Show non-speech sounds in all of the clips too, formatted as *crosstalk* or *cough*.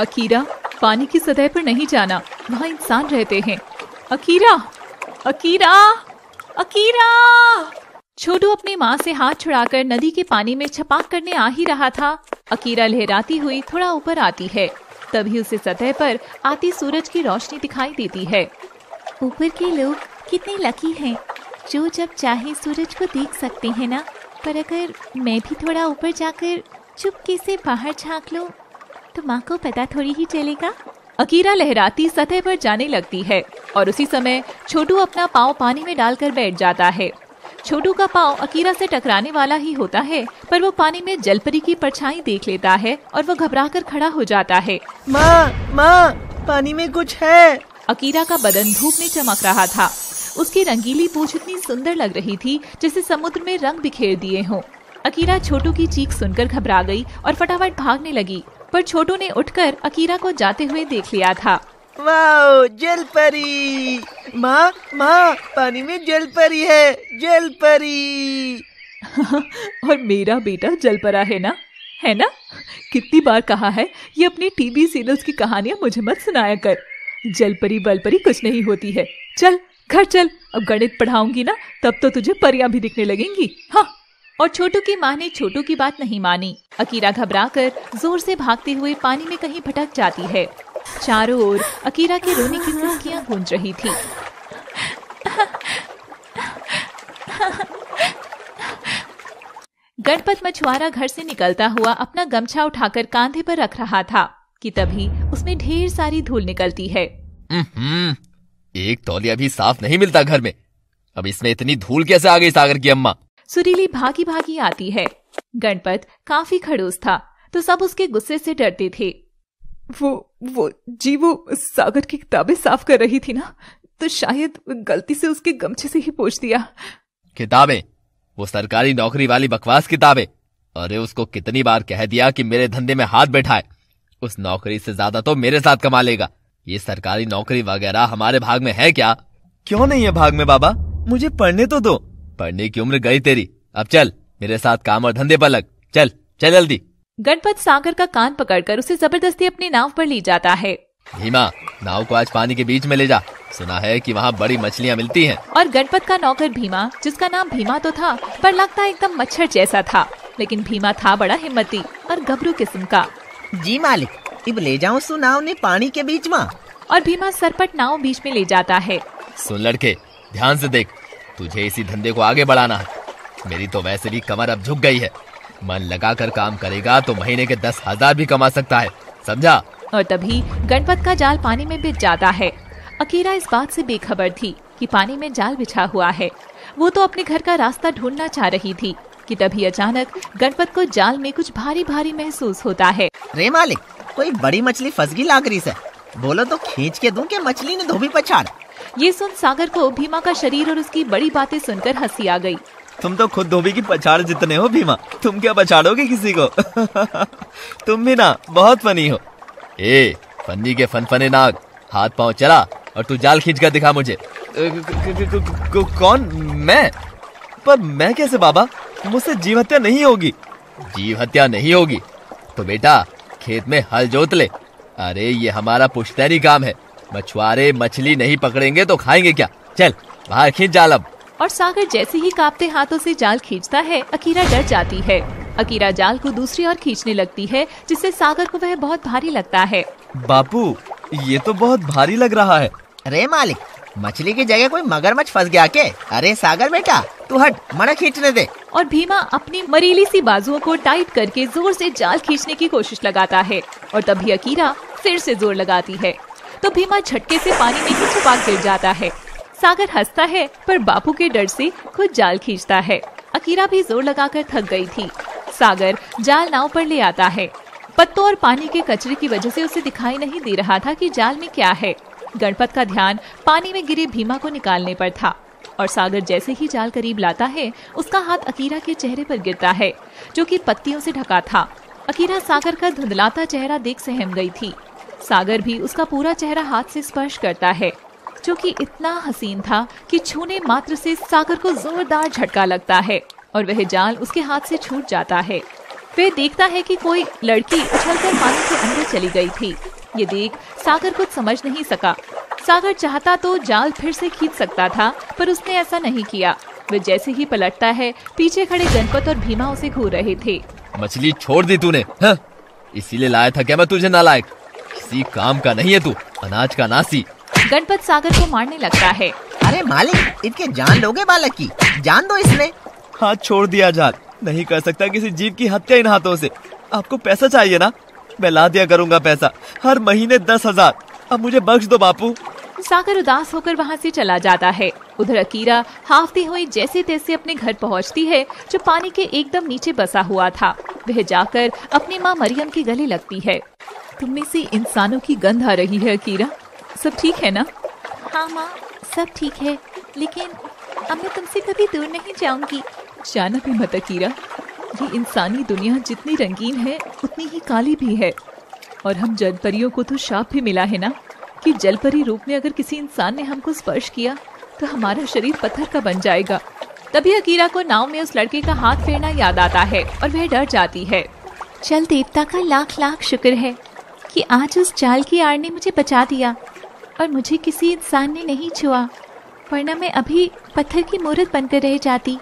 Akira पानी की सतह पर नहीं जाना वहाँ इंसान रहते हैं अकीरा अकीरा अकीरा छोटू अपनी माँ से हाथ छुड़ाकर नदी के पानी में छपाक करने आ ही रहा था अकीरा लहराती हुई थोड़ा ऊपर आती है तभी उसे सतह पर आती सूरज की रोशनी दिखाई देती है ऊपर के लोग कितने लकी हैं जो जब चाहे सूरज को देख सकते हैं ना पर अगर मैं भी थोड़ा ऊपर जाकर चुपके से बाहर झांक लूं तो माँ को पता थोड़ी ही चलेगा अकीरा लहराती सतह पर जाने लगती है और उसी समय छोटू अपना पाँव पानी में डालकर बैठ जाता है छोटू का पाँव अकीरा से टकराने वाला ही होता है पर वो पानी में जलपरी की परछाई देख लेता है और वो घबरा कर खड़ा हो जाता है माँ माँ पानी में कुछ है अकीरा का बदन धूप में चमक रहा था उसकी रंगीली पूछ इतनी सुंदर लग रही थी जैसे समुद्र में रंग बिखेर दिए हों अकीरा छोटू की चीख सुनकर घबरा गई और फटाफट भागने लगी पर छोटू ने उठकर अकीरा को जाते हुए देख लिया था वाओ जल परी माँ माँ पानी में जल परी है जल परी *laughs* और मेरा बेटा जलपरा है ना है ना कितनी बार कहा है ये अपनी टीवी सीरियल्स की कहानियां मुझे मत सुनाया कर जलपरी बलपरी कुछ नहीं होती है चल घर चल अब गणित पढ़ाऊंगी ना तब तो तुझे परियां भी दिखने लगेंगी हाँ और छोटू की माँ ने छोटू की बात नहीं मानी अकीरा घबरा कर जोर से भागते हुए पानी में कहीं भटक जाती है चारों ओर अकीरा के रोने की फुलकियाँ गूंज रही थी गणपत मछुआरा घर से निकलता हुआ अपना गमछा उठाकर कांधे पर रख रहा था कि तभी उसमें ढेर सारी धूल निकलती है एक तौलिया भी साफ नहीं मिलता घर में अब इसमें इतनी धूल कैसे आ गई सागर की अम्मा सुरीली भागी भागी आती है गणपत काफी खड़ोस था तो सब उसके गुस्से से डरते थे वो वो जी वो सागर की किताबें साफ कर रही थी ना तो शायद गलती से उसके गमछे से ही पोछ दिया किताबें वो सरकारी नौकरी वाली बकवास किताबें अरे उसको कितनी बार कह दिया कि मेरे धंधे में हाथ बैठाए उस नौकरी से ज्यादा तो मेरे साथ कमा लेगा ये सरकारी नौकरी वगैरह हमारे भाग में है क्या क्यों नहीं है भाग में बाबा मुझे पढ़ने तो दो पढ़ने की उम्र गई तेरी अब चल मेरे साथ काम और धंधे पर लग चल चल जल्दी गणपत सागर का कान पकड़कर उसे जबरदस्ती अपनी नाव पर ले जाता है भीमा नाव को आज पानी के बीच में ले जा सुना है कि वहाँ बड़ी मछलियाँ मिलती हैं। और गणपत का नौकर भीमा जिसका नाम भीमा तो था पर लगता एकदम मच्छर जैसा था लेकिन भीमा था बड़ा हिम्मती और गबरू किस्म का जी मालिक इब ले जाऊँ सु नाव ने पानी के बीच में और भीमा सरपट नाव बीच में ले जाता है सुन लड़के ध्यान से देख तुझे इसी धंधे को आगे बढ़ाना है मेरी तो वैसे भी कमर अब झुक गई है मन लगाकर काम करेगा तो महीने के दस हजार भी कमा सकता है समझा और तभी गणपत का जाल पानी में बिछ जाता है अकीरा इस बात से बेखबर थी कि पानी में जाल बिछा हुआ है वो तो अपने घर का रास्ता ढूंढना चाह रही थी कि तभी अचानक गणपत को जाल में कुछ भारी भारी महसूस होता है रे मालिक कोई बड़ी मछली फसगी गई लाकड़ी से बोलो तो खींच के दूं कि मछली ने धोबी पछाड़ ये सुन सागर को भीमा का शरीर और उसकी बड़ी बातें सुनकर हंसी आ गई तुम तो खुद धोबी की पछाड़ जितने हो भीमा तुम क्या पछाड़ोगे किसी को *laughs* तुम भी ना बहुत फनी हो ए फन्नी के फनफने नाग हाथ पाँव चला और तू जाल खींच कर दिखा मुझे कौन मैं पर मैं कैसे बाबा मुझसे जीव हत्या नहीं होगी जीव हत्या नहीं होगी तो बेटा खेत में हल जोत ले अरे ये हमारा पुश्तैनी काम है मछुआरे मछली नहीं पकड़ेंगे तो खाएंगे क्या चल बाहर खींच जाल अब और सागर जैसे ही कांपते हाथों से जाल खींचता है अकीरा डर जाती है अकीरा जाल को दूसरी ओर खींचने लगती है जिससे सागर को वह बहुत भारी लगता है बापू ये तो बहुत भारी लग रहा है अरे मालिक मछली की जगह कोई मगरमच्छ फंस गया के अरे सागर बेटा तू हट मना खींचने दे और भीमा अपनी मरीली सी बाजुओं को टाइट करके जोर से जाल खींचने की कोशिश लगाता है और तभी अकीरा फिर से जोर लगाती है तो भीमा झटके से पानी में ही छुपा गिर जाता है सागर हंसता है पर बापू के डर से खुद जाल खींचता है अकीरा भी जोर लगाकर थक गई थी सागर जाल नाव पर ले आता है पत्तों और पानी के कचरे की वजह से उसे दिखाई नहीं दे रहा था कि जाल में क्या है गणपत का ध्यान पानी में गिरे भीमा को निकालने पर था और सागर जैसे ही जाल करीब लाता है उसका हाथ अकीरा के चेहरे पर गिरता है जो कि पत्तियों से ढका था अकीरा सागर का धुंधलाता चेहरा देख सहम गई थी सागर भी उसका पूरा चेहरा हाथ से स्पर्श करता है जो कि इतना हसीन था कि छूने मात्र से सागर को जोरदार झटका लगता है और वह जाल उसके हाथ से छूट जाता है वह देखता है कि कोई लड़की उछल कर पानी के अंदर चली गई थी ये देख सागर कुछ समझ नहीं सका सागर चाहता तो जाल फिर से खींच सकता था पर उसने ऐसा नहीं किया वह जैसे ही पलटता है पीछे खड़े गणपत और भीमा उसे घूर रहे थे मछली छोड़ दी तूने हाँ? इसीलिए लाया था क्या मैं तुझे नालायक किसी काम का नहीं है तू अनाज का नासी गणपत सागर को मारने लगता है अरे मालिक इनके जान लोगे बालक की जान दो इसमें हाथ छोड़ दिया जा नहीं कर सकता किसी जीव की हत्या इन हाथों से आपको पैसा चाहिए ना मैं ला दिया करूँगा पैसा हर महीने दस हजार अब मुझे बख्श दो बापू सागर उदास होकर वहाँ से चला जाता है उधर अकीरा हाफती हुई जैसे तैसे अपने घर पहुँचती है जो पानी के एकदम नीचे बसा हुआ था वह जाकर अपनी माँ मरियम के गले लगती है तुम में से इंसानों की गंध आ रही है अकीरा सब ठीक है ना हाँ माँ सब ठीक है लेकिन अब मैं तुमसे कभी दूर नहीं जाऊंगी जाना भी मत अकीरा ये इंसानी दुनिया जितनी रंगीन है उतनी ही काली भी है और हम जनपरियों को तो शाप भी मिला है ना कि जलपरी रूप में अगर किसी इंसान ने हमको स्पर्श किया तो हमारा शरीर पत्थर का बन जाएगा तभी अकीरा को नाव में उस लड़के का हाथ फेरना याद आता है और वह डर जाती है चल देवता का लाख लाख शुक्र है कि आज उस जाल की आड़ ने मुझे बचा दिया और मुझे किसी इंसान ने नहीं छुआ वरना मैं अभी पत्थर की मूर्त बनकर रह जाती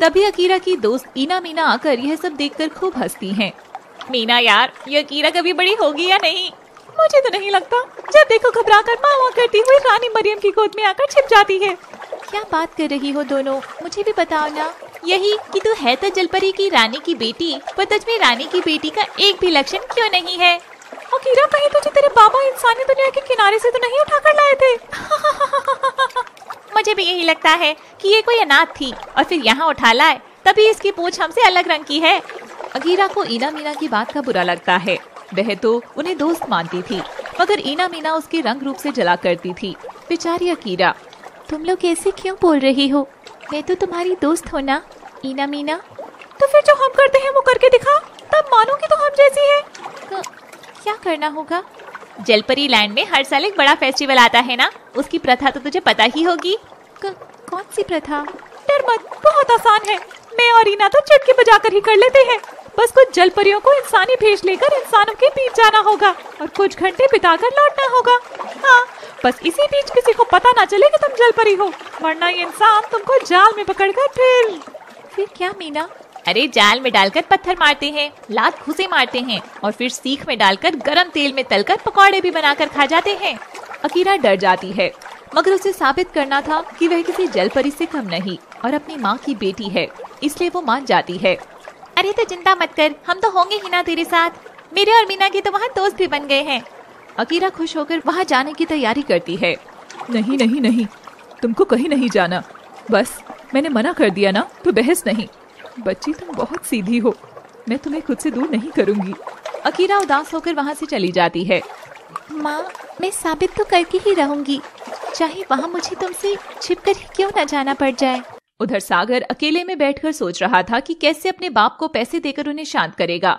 तभी अकीरा की दोस्त ईना मीना आकर यह सब देखकर खूब हंसती हैं। मीना यार ये अकीरा कभी बड़ी होगी या नहीं मुझे तो नहीं लगता जब देखो घबरा कर माँ करती हुई रानी मरियम की गोद में आकर छिप जाती है क्या बात कर रही हो दोनों मुझे भी बताओ ना यही कि तू है तो जलपरी की रानी की बेटी पर तुझ में रानी की बेटी का एक भी लक्षण क्यों नहीं है अकीरा कहीं तुझे तेरे बाबा इंसानी दुनिया के किनारे से तो नहीं उठा कर लाए थे *laughs* मुझे भी यही लगता है कि ये कोई अनाथ थी और फिर यहाँ उठा लाए तभी इसकी पूछ हमसे अलग रंग की है अगीरा को ईना मीना की बात का बुरा लगता है वह तो उन्हें दोस्त मानती थी मगर ईना मीना उसके रंग रूप से जला करती थी बेचारी अकीरा तुम लोग ऐसे क्यों बोल रही हो मैं तो तुम्हारी दोस्त हूँ ना ईना मीना तो फिर जो हम करते हैं वो करके दिखा तब मानोगी तो हम जैसी है तो क्या करना होगा जलपरी लैंड में हर साल एक बड़ा फेस्टिवल आता है ना उसकी प्रथा तो तुझे पता ही होगी कौन सी प्रथा डर मत बहुत आसान है मैं और ईना तो चुटकी कर ही कर लेते हैं बस कुछ जलपरियों को इंसानी भेज लेकर इंसानों के बीच जाना होगा और कुछ घंटे बिताकर लौटना होगा हाँ बस इसी बीच किसी को पता ना चले कि तुम जलपरी हो वरना ये इंसान तुमको जाल में पकड़कर फिर फिर क्या मीना अरे जाल में डालकर पत्थर मारते हैं लात घुसे मारते हैं और फिर सीख में डालकर गरम तेल में तलकर पकौड़े भी बनाकर खा जाते हैं अकीरा डर जाती है मगर उसे साबित करना था कि वह किसी जलपरी से कम नहीं और अपनी माँ की बेटी है इसलिए वो मान जाती है अरे तो चिंता मत कर हम तो होंगे ही ना तेरे साथ मेरे और मीना के तो वहाँ दोस्त भी बन गए हैं अकीरा खुश होकर वहाँ जाने की तैयारी करती है नहीं नहीं नहीं तुमको कहीं नहीं जाना बस मैंने मना कर दिया ना तो बहस नहीं बच्ची तुम बहुत सीधी हो मैं तुम्हें खुद से दूर नहीं करूंगी अकीरा उदास होकर वहाँ से चली जाती है माँ मैं साबित तो करके ही रहूंगी चाहे वहाँ मुझे तुमसे छिप कर ही क्यों न जाना पड़ जाए उधर सागर अकेले में बैठकर सोच रहा था कि कैसे अपने बाप को पैसे देकर उन्हें शांत करेगा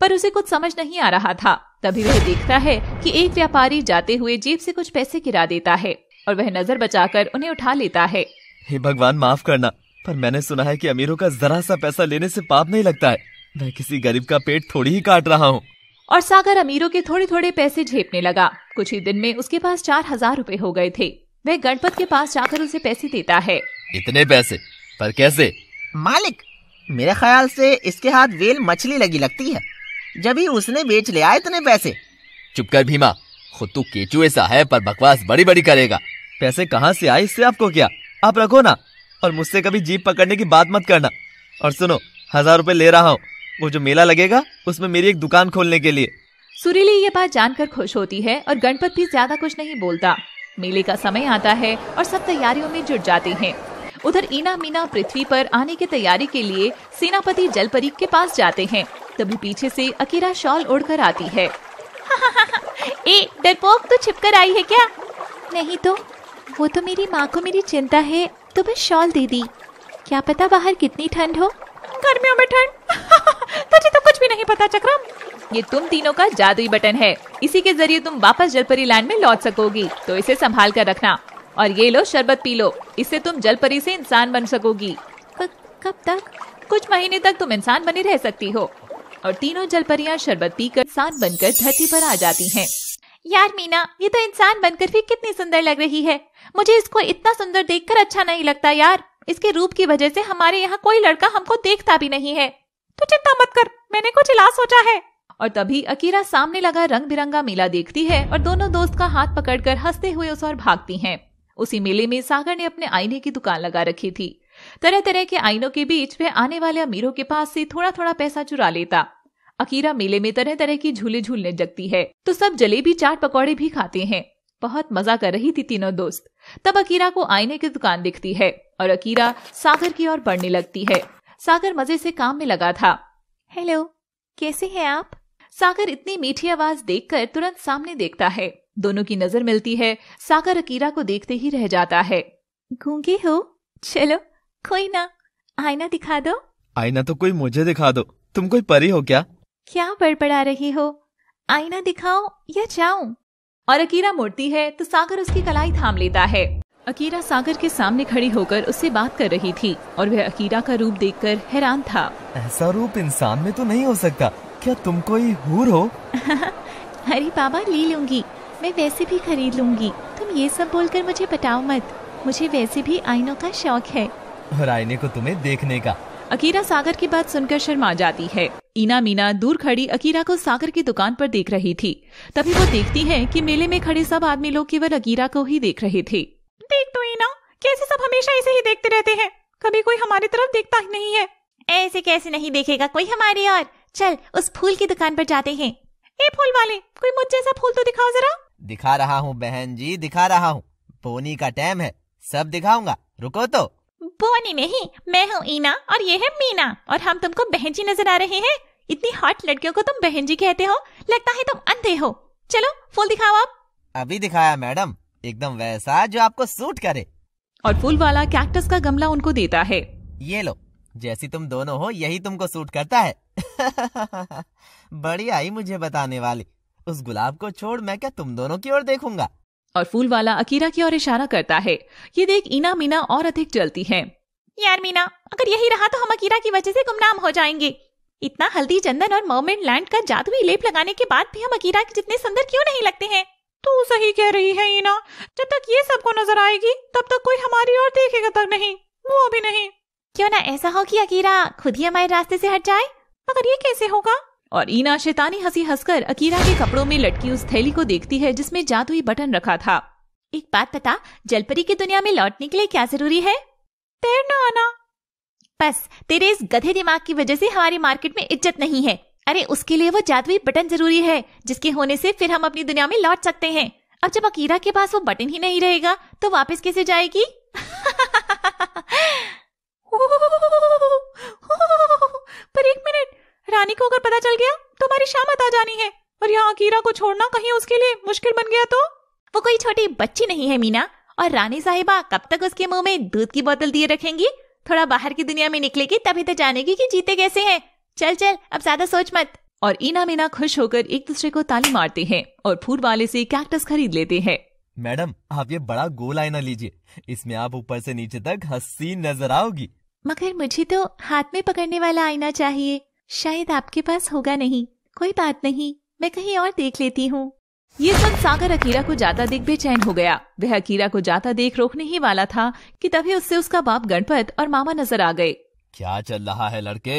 पर उसे कुछ समझ नहीं आ रहा था तभी वह देखता है कि एक व्यापारी जाते हुए जेब से कुछ पैसे गिरा देता है और वह नजर बचाकर उन्हें उठा लेता है हे भगवान माफ करना पर मैंने सुना है कि अमीरों का जरा सा पैसा लेने से पाप नहीं लगता है मैं किसी गरीब का पेट थोड़ी ही काट रहा हूँ और सागर अमीरों के थोड़े थोड़े पैसे झेपने लगा कुछ ही दिन में उसके पास चार हजार रूपए हो गए थे वह गणपत के पास जाकर उसे पैसे देता है इतने पैसे पर कैसे मालिक मेरे ख्याल से इसके हाथ वेल मछली लगी लगती है जब ही उसने बेच लिया इतने पैसे चुप कर भीमा खुद तू तो केचुए सा है पर बकवास बड़ी बड़ी करेगा पैसे कहाँ से आए इससे आपको क्या आप रखो ना और मुझसे कभी जीप पकड़ने की बात मत करना और सुनो हजार रूपए ले रहा हूँ वो जो मेला लगेगा उसमें मेरी एक दुकान खोलने के लिए सुरीली ये बात जानकर खुश होती है और गणपत भी ज्यादा कुछ नहीं बोलता मेले का समय आता है और सब तैयारियों में जुट जाते हैं उधर ईना मीना पृथ्वी पर आने की तैयारी के लिए सेनापति जलपरी के पास जाते हैं तभी पीछे से अकीरा शॉल उड़कर आती है *laughs* ए डरपोक तो छिपकर आई है क्या नहीं तो वो तो मेरी माँ को मेरी चिंता है तो बस शॉल दे दी क्या पता बाहर कितनी ठंड हो गर्मियों में ठंड *laughs* तुझे तो कुछ भी नहीं पता चक्रम ये तुम तीनों का जादुई बटन है इसी के जरिए तुम वापस जलपरी लैंड में लौट सकोगी तो इसे संभाल कर रखना और ये लो शरबत पी लो इससे तुम जलपरी से इंसान बन सकोगी कब तक कुछ महीने तक तुम इंसान बनी रह सकती हो और तीनों जलपरियां शरबत पीकर इंसान बनकर धरती पर आ जाती हैं। यार मीना ये तो इंसान बनकर भी कितनी सुंदर लग रही है मुझे इसको इतना सुंदर देखकर अच्छा नहीं लगता यार इसके रूप की वजह से हमारे यहाँ कोई लड़का हमको देखता भी नहीं है तो चिंता मत कर मैंने कुछ इलाज सोचा है और तभी अकीरा सामने लगा रंग बिरंगा मेला देखती है और दोनों दोस्त का हाथ पकड़कर हंसते हुए उस और भागती हैं। उसी मेले में सागर ने अपने आईने की दुकान लगा रखी थी तरह तरह के आईनों के बीच वह आने वाले अमीरों के पास से थोड़ा थोड़ा पैसा चुरा लेता अकीरा मेले में तरह तरह की झूले झूलने जगती है तो सब जलेबी चाट पकौड़े भी खाते हैं बहुत मजा कर रही थी तीनों दोस्त तब अकीरा को आईने की दुकान दिखती है और अकीरा सागर की ओर बढ़ने लगती है सागर मजे से काम में लगा था हेलो कैसे हैं आप सागर इतनी मीठी आवाज देखकर तुरंत सामने देखता है दोनों की नजर मिलती है सागर अकीरा को देखते ही रह जाता है घूंगी हो चलो कोई ना आईना दिखा दो आईना तो कोई मुझे दिखा दो तुम कोई परी हो क्या क्या बड़बड़ा रही हो आईना दिखाओ या जाऊं और अकीरा मुड़ती है तो सागर उसकी कलाई थाम लेता है अकीरा सागर के सामने खड़ी होकर उससे बात कर रही थी और वह अकीरा का रूप देखकर हैरान था ऐसा रूप इंसान में तो नहीं हो सकता क्या तुम कोई हूर हो *laughs* अरे बाबा ले लूंगी मैं वैसे भी खरीद लूंगी तुम ये सब बोलकर मुझे बताओ मत मुझे वैसे भी आईनों का शौक है और आईने को तुम्हें देखने का अकीरा सागर की बात सुनकर शर्मा जाती है ईना मीना दूर खड़ी अकीरा को सागर की दुकान पर देख रही थी तभी वो देखती है कि मेले में खड़े सब आदमी लोग केवल अकीरा को ही देख रहे थे देख तो ईना कैसे सब हमेशा ऐसे ही देखते रहते हैं कभी कोई हमारी तरफ देखता ही नहीं है ऐसे कैसे नहीं देखेगा कोई हमारी और चल उस फूल की दुकान पर जाते हैं ए फूल वाले कोई मुझ जैसा फूल तो दिखाओ जरा दिखा रहा हूँ बहन जी दिखा रहा हूँ बोनी का टाइम है सब दिखाऊंगा रुको तो बोनी नहीं मैं हूँ ईना और ये है मीना और हम तुमको बहन जी नजर आ रहे हैं इतनी हॉट लड़कियों को तुम बहन जी कहते हो लगता है तुम अंधे हो चलो फूल दिखाओ आप अभी दिखाया मैडम एकदम वैसा जो आपको सूट करे और फूल वाला कैक्टस का गमला उनको देता है ये लो जैसी तुम दोनों हो यही तुमको सूट करता है *laughs* बड़ी आई मुझे बताने वाली उस गुलाब को छोड़ मैं क्या तुम दोनों की ओर देखूंगा और फूल वाला अकीरा की ओर इशारा करता है ये देख इना मीना और अधिक जलती है यार मीना अगर यही रहा तो हम अकीरा की वजह से गुमनाम हो जाएंगे इतना हल्दी चंदन और मोमेंट लैंड का जादुई लेप लगाने के बाद भी हम अकीरा के जितने सुंदर क्यों नहीं लगते हैं तू सही कह रही है इना जब तक ये सबको नजर आएगी तब तक कोई हमारी ओर देखेगा तक नहीं वो भी नहीं क्यों ना ऐसा हो कि अकीरा खुद ही हमारे रास्ते से हट जाए मगर ये कैसे होगा और ईना शैतानी हंसी हंसकर अकीरा के कपड़ों में लटकी उस थैली को देखती है जिसमें जादुई बटन रखा था एक बात बता जलपरी की दुनिया में लौटने के लिए क्या जरूरी है तैरना आना बस तेरे इस गधे दिमाग की वजह से हमारी मार्केट में इज्जत नहीं है अरे उसके लिए वो जादुई बटन जरूरी है जिसके होने से फिर हम अपनी दुनिया में लौट सकते हैं अब जब अकीरा के पास वो बटन ही नहीं रहेगा तो वापस कैसे जाएगी को अगर पता चल गया तो हमारी शामत आ जानी है और यहाँ अकीरा को छोड़ना कहीं उसके लिए मुश्किल बन गया तो वो कोई छोटी बच्ची नहीं है मीना और रानी साहिबा कब तक उसके मुंह में दूध की बोतल दिए रखेंगी थोड़ा बाहर की दुनिया में निकलेगी तभी तो जानेगी कि जीते कैसे हैं चल चल अब ज्यादा सोच मत और ईना मीना खुश होकर एक दूसरे को ताली मारते हैं और फूल वाले से कैक्टस खरीद लेते हैं मैडम आप ये बड़ा गोल आईना लीजिए इसमें आप ऊपर से नीचे तक हसीन नजर आओगी मगर मुझे तो हाथ में पकड़ने वाला आईना चाहिए शायद आपके पास होगा नहीं कोई बात नहीं मैं कहीं और देख लेती हूँ ये सुन सागर अकीरा को जाता देख बेचैन हो गया वह अकीरा को जाता देख रोकने ही वाला था कि तभी उससे उसका बाप गणपत और मामा नजर आ गए क्या चल रहा है लड़के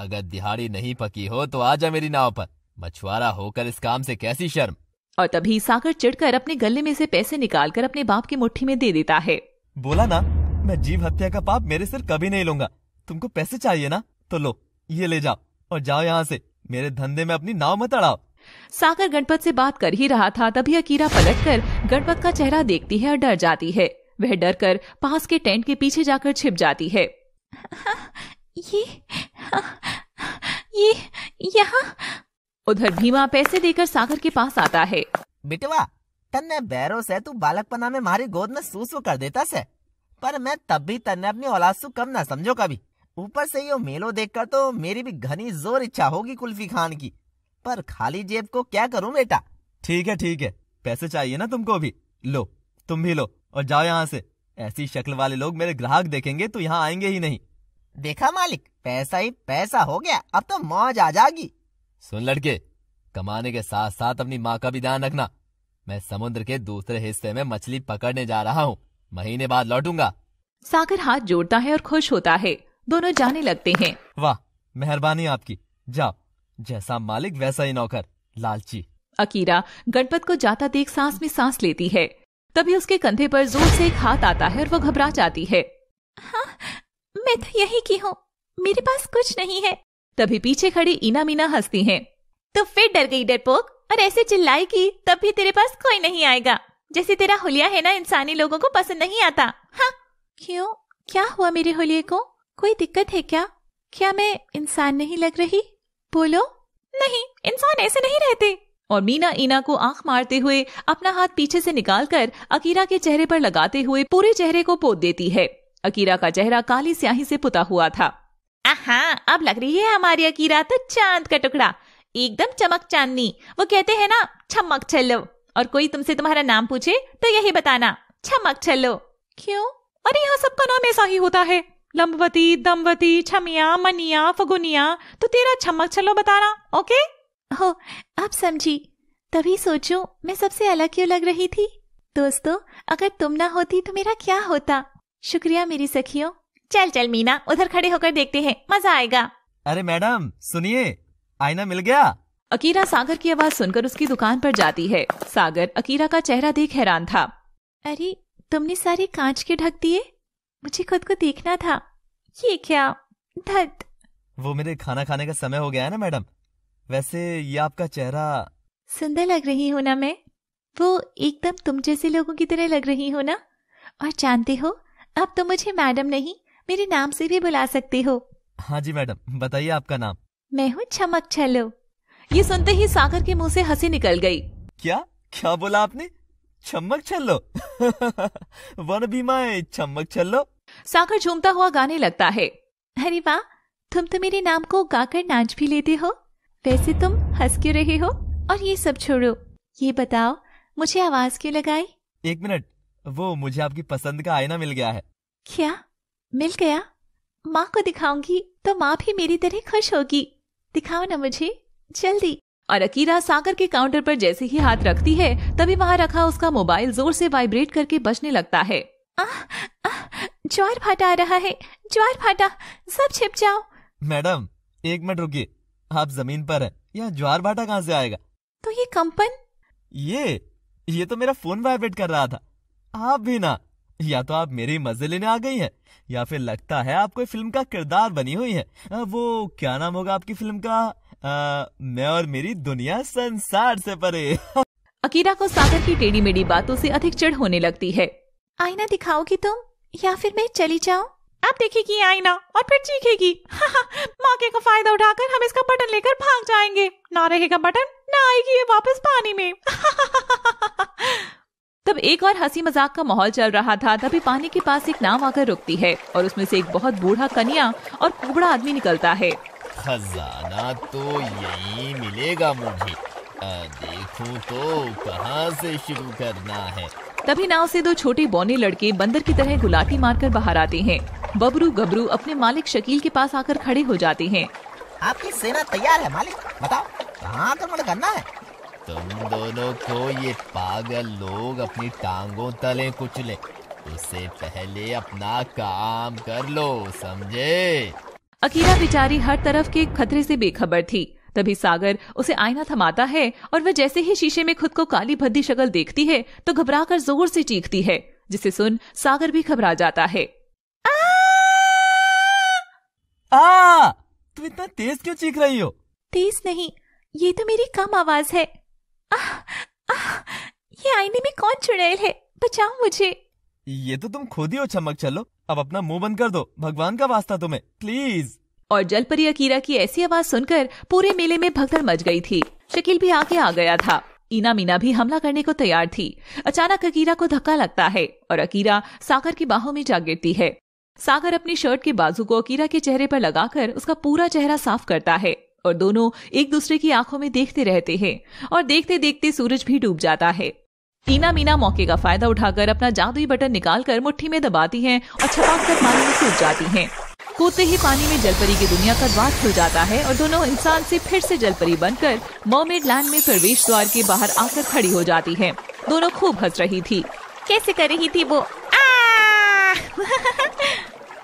अगर दिहाड़ी नहीं पकी हो तो आ जा मेरी नाव पर मछुआरा होकर इस काम से कैसी शर्म और तभी सागर चिढ़कर अपने गले में से पैसे निकालकर अपने बाप की मुट्ठी में दे देता है बोला ना मैं जीव हत्या का पाप मेरे सिर कभी नहीं लूंगा तुमको पैसे चाहिए ना तो लो ये ले जाओ और जाओ यहाँ से मेरे धंधे में अपनी नाव मत अड़ाओ सागर गणपत से बात कर ही रहा था तभी अकीरा पलट कर गणपत का चेहरा देखती है और डर जाती है वह डर कर पास के टेंट के पीछे जाकर छिप जाती है *laughs* ये *laughs* ये यहाँ उधर भीमा पैसे देकर सागर के पास आता है बिटवा तन्ने बैरो से तू बालकपना में मारी गोद में सूसू कर देता से पर मैं तब भी तन्ने अपनी औलाद सु कम ना समझो कभी ऊपर से यो मेलो देखकर तो मेरी भी घनी जोर इच्छा होगी कुल्फी खान की पर खाली जेब को क्या करूं बेटा ठीक है ठीक है पैसे चाहिए ना तुमको भी लो तुम भी लो और जाओ यहाँ से ऐसी शक्ल वाले लोग मेरे ग्राहक देखेंगे तो यहाँ आएंगे ही नहीं देखा मालिक पैसा ही पैसा हो गया अब तो मौज आ जाएगी सुन लड़के कमाने के साथ साथ अपनी माँ का भी ध्यान रखना मैं समुद्र के दूसरे हिस्से में मछली पकड़ने जा रहा हूँ महीने बाद लौटूंगा सागर हाथ जोड़ता है और खुश होता है दोनों जाने लगते हैं वाह मेहरबानी आपकी जाओ जैसा मालिक वैसा ही नौकर लालची अकीरा गणपत को जाता देख सांस में सांस लेती है तभी उसके कंधे पर जोर से एक हाथ आता है और वह घबरा जाती है हाँ, मैं तो यही की हूँ मेरे पास कुछ नहीं है तभी पीछे खड़ी इना मीना हंसती है तो फिर डर गई डरपोक और ऐसे चिल्लाएगी तब भी तेरे पास कोई नहीं आएगा जैसे तेरा होलिया है ना इंसानी लोगों को पसंद नहीं आता हाँ क्यों क्या हुआ मेरे होलिये को कोई दिक्कत है क्या क्या मैं इंसान नहीं लग रही बोलो नहीं इंसान ऐसे नहीं रहते और मीना ईना को आंख मारते हुए अपना हाथ पीछे से निकालकर अकीरा के चेहरे पर लगाते हुए पूरे चेहरे को पोत देती है अकीरा का चेहरा काली स्याही से पुता हुआ था हाँ अब लग रही है हमारी अकीरा तो चांद का टुकड़ा एकदम चमक चांदनी वो कहते हैं ना छमक छलो और कोई तुमसे तुम्हारा नाम पूछे तो यही बताना छमक छलो क्यों अरे यहाँ सबका नाम ऐसा ही होता है लंबवती दमवती छमिया मनिया फगुनिया तो तेरा छमक छलो बताना ओके हो अब समझी तभी सोचो मैं सबसे अलग क्यों लग रही थी दोस्तों अगर तुम ना होती तो मेरा क्या होता शुक्रिया मेरी सखियों चल चल मीना उधर खड़े होकर देखते हैं मजा आएगा अरे मैडम सुनिए आईना मिल गया अकीरा सागर की आवाज सुनकर उसकी दुकान पर जाती है सागर अकीरा का चेहरा देख हैरान था अरे तुमने सारे कांच के ढक दिए मुझे खुद को देखना था ये क्या धत वो मेरे खाना खाने का समय हो गया है ना मैडम वैसे ये आपका चेहरा सुंदर लग रही हो ना मैं वो एकदम तुम जैसे लोगों की तरह लग रही हो ना और जानते हो अब तो मुझे मैडम नहीं मेरे नाम से भी बुला सकते हो हाँ जी मैडम बताइए आपका नाम मैं हूँ चमक छलो ये सुनते ही सागर के मुंह से हंसी निकल गई क्या क्या बोला आपने चमक छलो *laughs* वन भी माए चमक छलो सागर झूमता हुआ गाने लगता है अरे वाह तुम तो मेरे नाम को गाकर नाच भी लेते हो वैसे तुम हंस क्यों रहे हो और ये सब छोड़ो ये बताओ मुझे आवाज क्यों लगाई एक मिनट वो मुझे आपकी पसंद का आईना मिल गया है क्या मिल गया माँ को दिखाऊंगी तो माँ भी मेरी तरह खुश होगी दिखाओ ना मुझे जल्दी और अकीरा सागर के काउंटर पर जैसे ही हाथ रखती है तभी वहाँ रखा उसका मोबाइल जोर से वाइब्रेट करके बजने लगता है ज्वार भाटा आ रहा है ज्वार भाटा सब छिप जाओ मैडम एक मिनट रुकिए आप जमीन पर हैं यहाँ ज्वार भाटा कहाँ से आएगा तो ये कंपन ये ये तो मेरा फोन वाइब्रेट कर रहा था आप भी ना या तो आप मेरी मजे लेने आ गई हैं या फिर लगता है आप कोई फिल्म का किरदार बनी हुई है वो क्या नाम होगा आपकी फिल्म का आ, मैं और मेरी दुनिया संसार से परे अकीरा को सागर की टेढ़ी मेढ़ी बातों से अधिक चिड़ होने लगती है आईना दिखाओगी तुम या फिर मैं चली जाऊं आप देखेगी आईना और फिर चीखेगी हाँ, माँ के का फायदा उठाकर हम इसका बटन लेकर भाग जाएंगे ना रहेगा बटन ना आएगी ये वापस पानी में *laughs* तब एक और हंसी मजाक का माहौल चल रहा था तभी पानी के पास एक नाव आकर रुकती है और उसमें से एक बहुत बूढ़ा कनिया और कुबड़ा आदमी निकलता है खजाना तो यही मिलेगा मुझे देखो तो कहाँ से शुरू करना है तभी नाव से दो छोटे बौने लड़के बंदर की तरह गुलाटी मारकर बाहर आते हैं बबरू गबरू अपने मालिक शकील के पास आकर खड़े हो जाते हैं आपकी सेना तैयार है मालिक बताओ कहाँ आक्रमण करना है तुम दोनों को ये पागल लोग अपनी टांगों तले कुचले उससे पहले अपना काम कर लो समझे अकीरा बेचारी हर तरफ के खतरे से बेखबर थी तभी सागर उसे आईना थमाता है और वह जैसे ही शीशे में खुद को काली भद्दी शक्ल देखती है तो घबरा कर जोर से चीखती है जिसे सुन सागर भी घबरा जाता है आ! तू इतना तेज क्यों चीख रही हो तेज नहीं ये तो मेरी कम आवाज है आ, आ, ये आईने में कौन चुड़ैल है बचाओ मुझे ये तो तुम खुद ही हो चमक चलो अब अपना मुंह बंद कर दो भगवान का वास्ता तुम्हें प्लीज और जलपरी अकीरा की ऐसी आवाज सुनकर पूरे मेले में भगदड़ मच गई थी शकील भी आगे आ गया था ईना मीना भी हमला करने को तैयार थी अचानक अकीरा को धक्का लगता है और अकीरा सागर की बाहों में जा गिरती है सागर अपनी शर्ट के बाजू को अकीरा के चेहरे पर लगाकर उसका पूरा चेहरा साफ करता है और दोनों एक दूसरे की आंखों में देखते रहते हैं और देखते देखते सूरज भी डूब जाता है टीना मीना मौके का फायदा उठाकर अपना जादुई बटन निकालकर मुट्ठी में दबाती हैं और छपाक कर मारने में सूख जाती हैं कूदते ही पानी में जलपरी की दुनिया का द्वार खुल जाता है और दोनों इंसान से फिर से जलपरी बनकर मोमेड लैंड में प्रवेश द्वार के बाहर आकर खड़ी हो जाती है दोनों खूब हंस रही थी कैसे कर रही थी वो *laughs*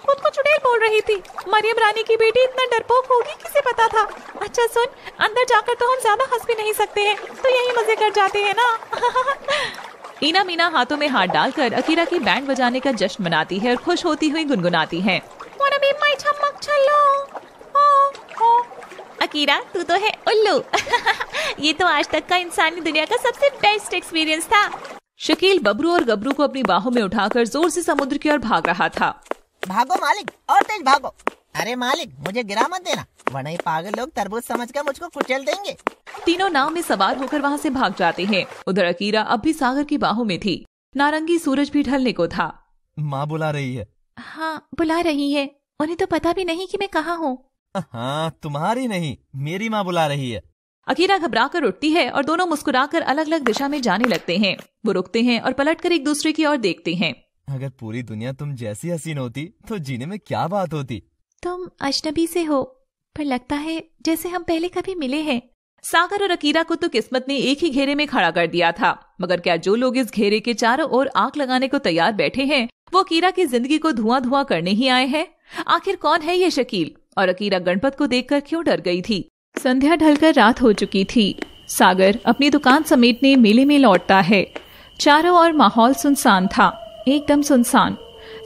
खुद को चुड़ैल बोल रही थी मरियम रानी की बेटी इतना डरपोक होगी किसे पता था अच्छा सुन अंदर जाकर तो हम ज्यादा हंस भी नहीं सकते हैं तो यही मजे कर जाते हैं ना इना *laughs* मीना हाथों में हाथ डालकर अकीरा की बैंड बजाने का जश्न मनाती है और खुश होती हुई गुनगुनाती है wanna be my chamak chalo. Oh, oh. Akira, तू तो है उल्लू *laughs* ये तो आज तक का इंसानी दुनिया का सबसे बेस्ट एक्सपीरियंस था शकील बबरू और गबरू को अपनी बाहों में उठाकर जोर से समुद्र की ओर भाग रहा था भागो मालिक और तेज भागो अरे मालिक मुझे गिरा मत देना वरना ये पागल लोग तरबूज समझकर मुझको कुचल देंगे तीनों नाव में सवार होकर वहाँ से भाग जाते हैं उधर अकीरा अब भी सागर की बाहों में थी नारंगी सूरज भी ढलने को था माँ बुला रही है हाँ बुला रही है उन्हें तो पता भी नहीं कि मैं कहाँ हूँ हाँ तुम्हारी नहीं मेरी माँ बुला रही है अकीरा घबरा कर उठती है और दोनों मुस्कुराकर अलग अलग दिशा में जाने लगते हैं वो रुकते हैं और पलट कर एक दूसरे की ओर देखते हैं अगर पूरी दुनिया तुम जैसी हसीन होती तो जीने में क्या बात होती तुम अजनबी से हो पर लगता है जैसे हम पहले कभी मिले हैं सागर और अकीरा को तो किस्मत ने एक ही घेरे में खड़ा कर दिया था मगर क्या जो लोग इस घेरे के चारों ओर आग लगाने को तैयार बैठे हैं वो अकीरा की जिंदगी को धुआं धुआं करने ही आए हैं आखिर कौन है ये शकील और अकीरा गणपत को कर क्यों डर गई थी संध्या ढलकर रात हो चुकी थी सागर अपनी दुकान समेटने मेले में लौटता है चारों ओर माहौल सुनसान था एकदम सुनसान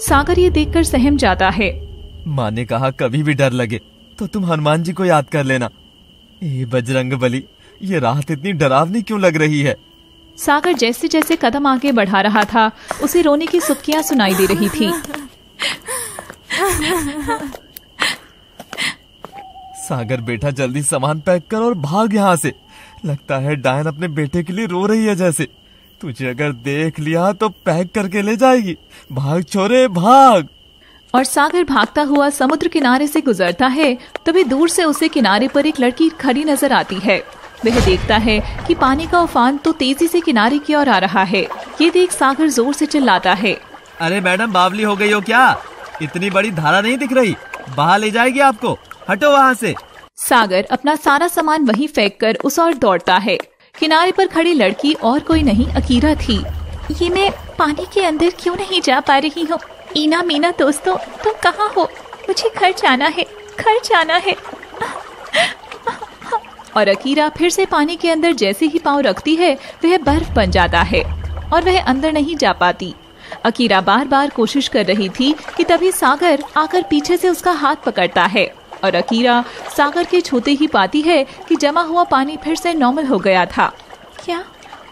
सागर ये देखकर सहम जाता है माँ ने कहा कभी भी डर लगे तो तुम हनुमान जी को याद कर लेना ए बजरंग बली ये रात इतनी डरावनी क्यों लग रही है सागर जैसे जैसे कदम आगे बढ़ा रहा था उसे रोने की सुबकियां सुनाई दे रही थी सागर बेटा जल्दी सामान पैक कर और भाग यहाँ से लगता है डायन अपने बेटे के लिए रो रही है जैसे तुझे अगर देख लिया तो पैक करके ले जाएगी भाग छोरे भाग और सागर भागता हुआ समुद्र किनारे से गुजरता है तभी दूर से उसे किनारे पर एक लड़की खड़ी नजर आती है वह देखता है कि पानी का उफान तो तेजी से किनारे की ओर आ रहा है ये देख सागर जोर से चिल्लाता है अरे मैडम बावली हो गई हो क्या इतनी बड़ी धारा नहीं दिख रही बाहर ले जाएगी आपको हटो वहाँ से सागर अपना सारा सामान वहीं फेंक कर उस और दौड़ता है किनारे पर खड़ी लड़की और कोई नहीं अकीरा थी ये मैं पानी के अंदर क्यों नहीं जा पा रही हूँ ईना मीना दोस्तों तुम कहाँ हो मुझे घर जाना है घर जाना है और अकीरा फिर से पानी के अंदर जैसे ही पाँव रखती है वह बर्फ बन जाता है और वह अंदर नहीं जा पाती अकीरा बार बार कोशिश कर रही थी कि तभी सागर आकर पीछे से उसका हाथ पकड़ता है और अकीरा सागर के छूते ही पाती है कि जमा हुआ पानी फिर से नॉर्मल हो गया था क्या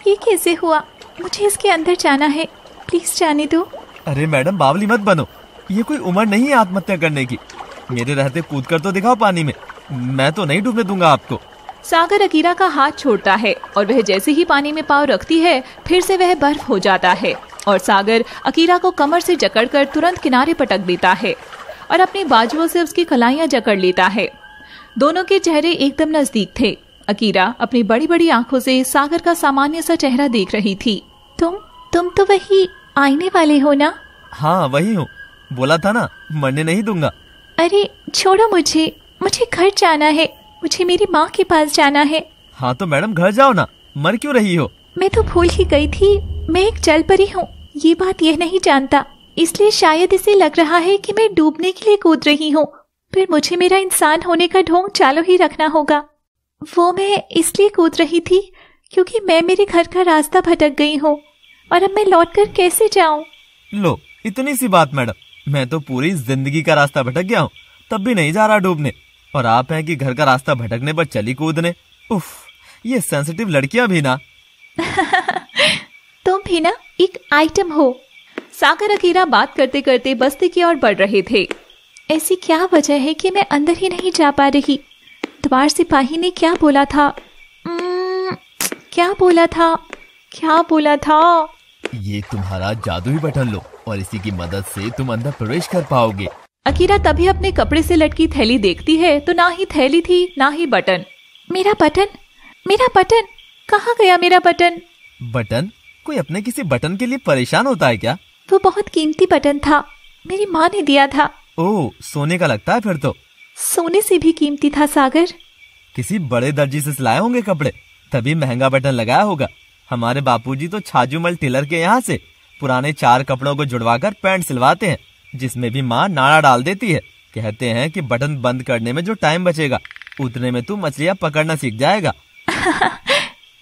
ये कैसे हुआ मुझे इसके अंदर जाना है प्लीज जाने दो अरे मैडम बावली मत बनो ये कोई उम्र नहीं है आत्महत्या करने की मेरे रहते कूद कर तो दिखाओ पानी में मैं तो नहीं डूबने दूंगा आपको सागर अकीरा का हाथ छोड़ता है और वह जैसे ही पानी में पाव रखती है फिर से वह बर्फ हो जाता है और सागर अकीरा को कमर से जकड़कर तुरंत किनारे पटक देता है और अपने बाजुओं से उसकी कलाइयां जकड़ लेता है दोनों के चेहरे एकदम नजदीक थे अकीरा अपनी बड़ी बड़ी आंखों से सागर का सामान्य सा चेहरा देख रही थी तुम तुम तो वही आईने वाले हो ना हाँ वही हूँ बोला था ना मरने नहीं दूंगा अरे छोड़ो मुझे मुझे घर जाना है मुझे मेरी माँ के पास जाना है हाँ तो मैडम घर जाओ ना मर क्यों रही हो मैं तो भूल ही गई थी मैं एक जल परी हूँ ये बात यह नहीं जानता इसलिए शायद इसे लग रहा है कि मैं डूबने के लिए कूद रही हूँ फिर मुझे मेरा इंसान होने का ढोंग चालू ही रखना होगा वो मैं इसलिए कूद रही थी क्योंकि मैं मेरे घर का रास्ता भटक गई हूँ और अब मैं लौट कर कैसे जाऊँ लो इतनी सी बात मैडम मैं तो पूरी जिंदगी का रास्ता भटक गया हूँ तब भी नहीं जा रहा डूबने और आप हैं कि घर का रास्ता भटकने पर चली कूदने उफ ये सेंसिटिव लड़कियां भी ना *laughs* तुम भी ना एक आइटम हो सागर अकीरा बात करते करते बस्ती की ओर बढ़ रहे थे ऐसी क्या वजह है कि मैं अंदर ही नहीं जा पा रही द्वार सिपाही ने क्या बोला था क्या बोला था क्या बोला था ये तुम्हारा जादू ही बटन लो और इसी की मदद से तुम अंदर प्रवेश कर पाओगे अकीरा तभी अपने कपड़े से लटकी थैली देखती है तो ना ही थैली थी ना ही बटन मेरा बटन मेरा बटन कहाँ गया मेरा बटन बटन कोई अपने किसी बटन के लिए परेशान होता है क्या वो बहुत कीमती बटन था मेरी माँ ने दिया था ओ सोने का लगता है फिर तो सोने से भी कीमती था सागर किसी बड़े दर्जी से सिलाए होंगे कपड़े तभी महंगा बटन लगाया होगा हमारे बापूजी तो छाजूमल टेलर के यहाँ से पुराने चार कपड़ों को जुड़वा कर पैंट सिलवाते हैं जिसमें भी माँ नाड़ा डाल देती है कहते हैं कि बटन बंद करने में जो टाइम बचेगा उतने में तू मछलियाँ पकड़ना सीख जाएगा *laughs*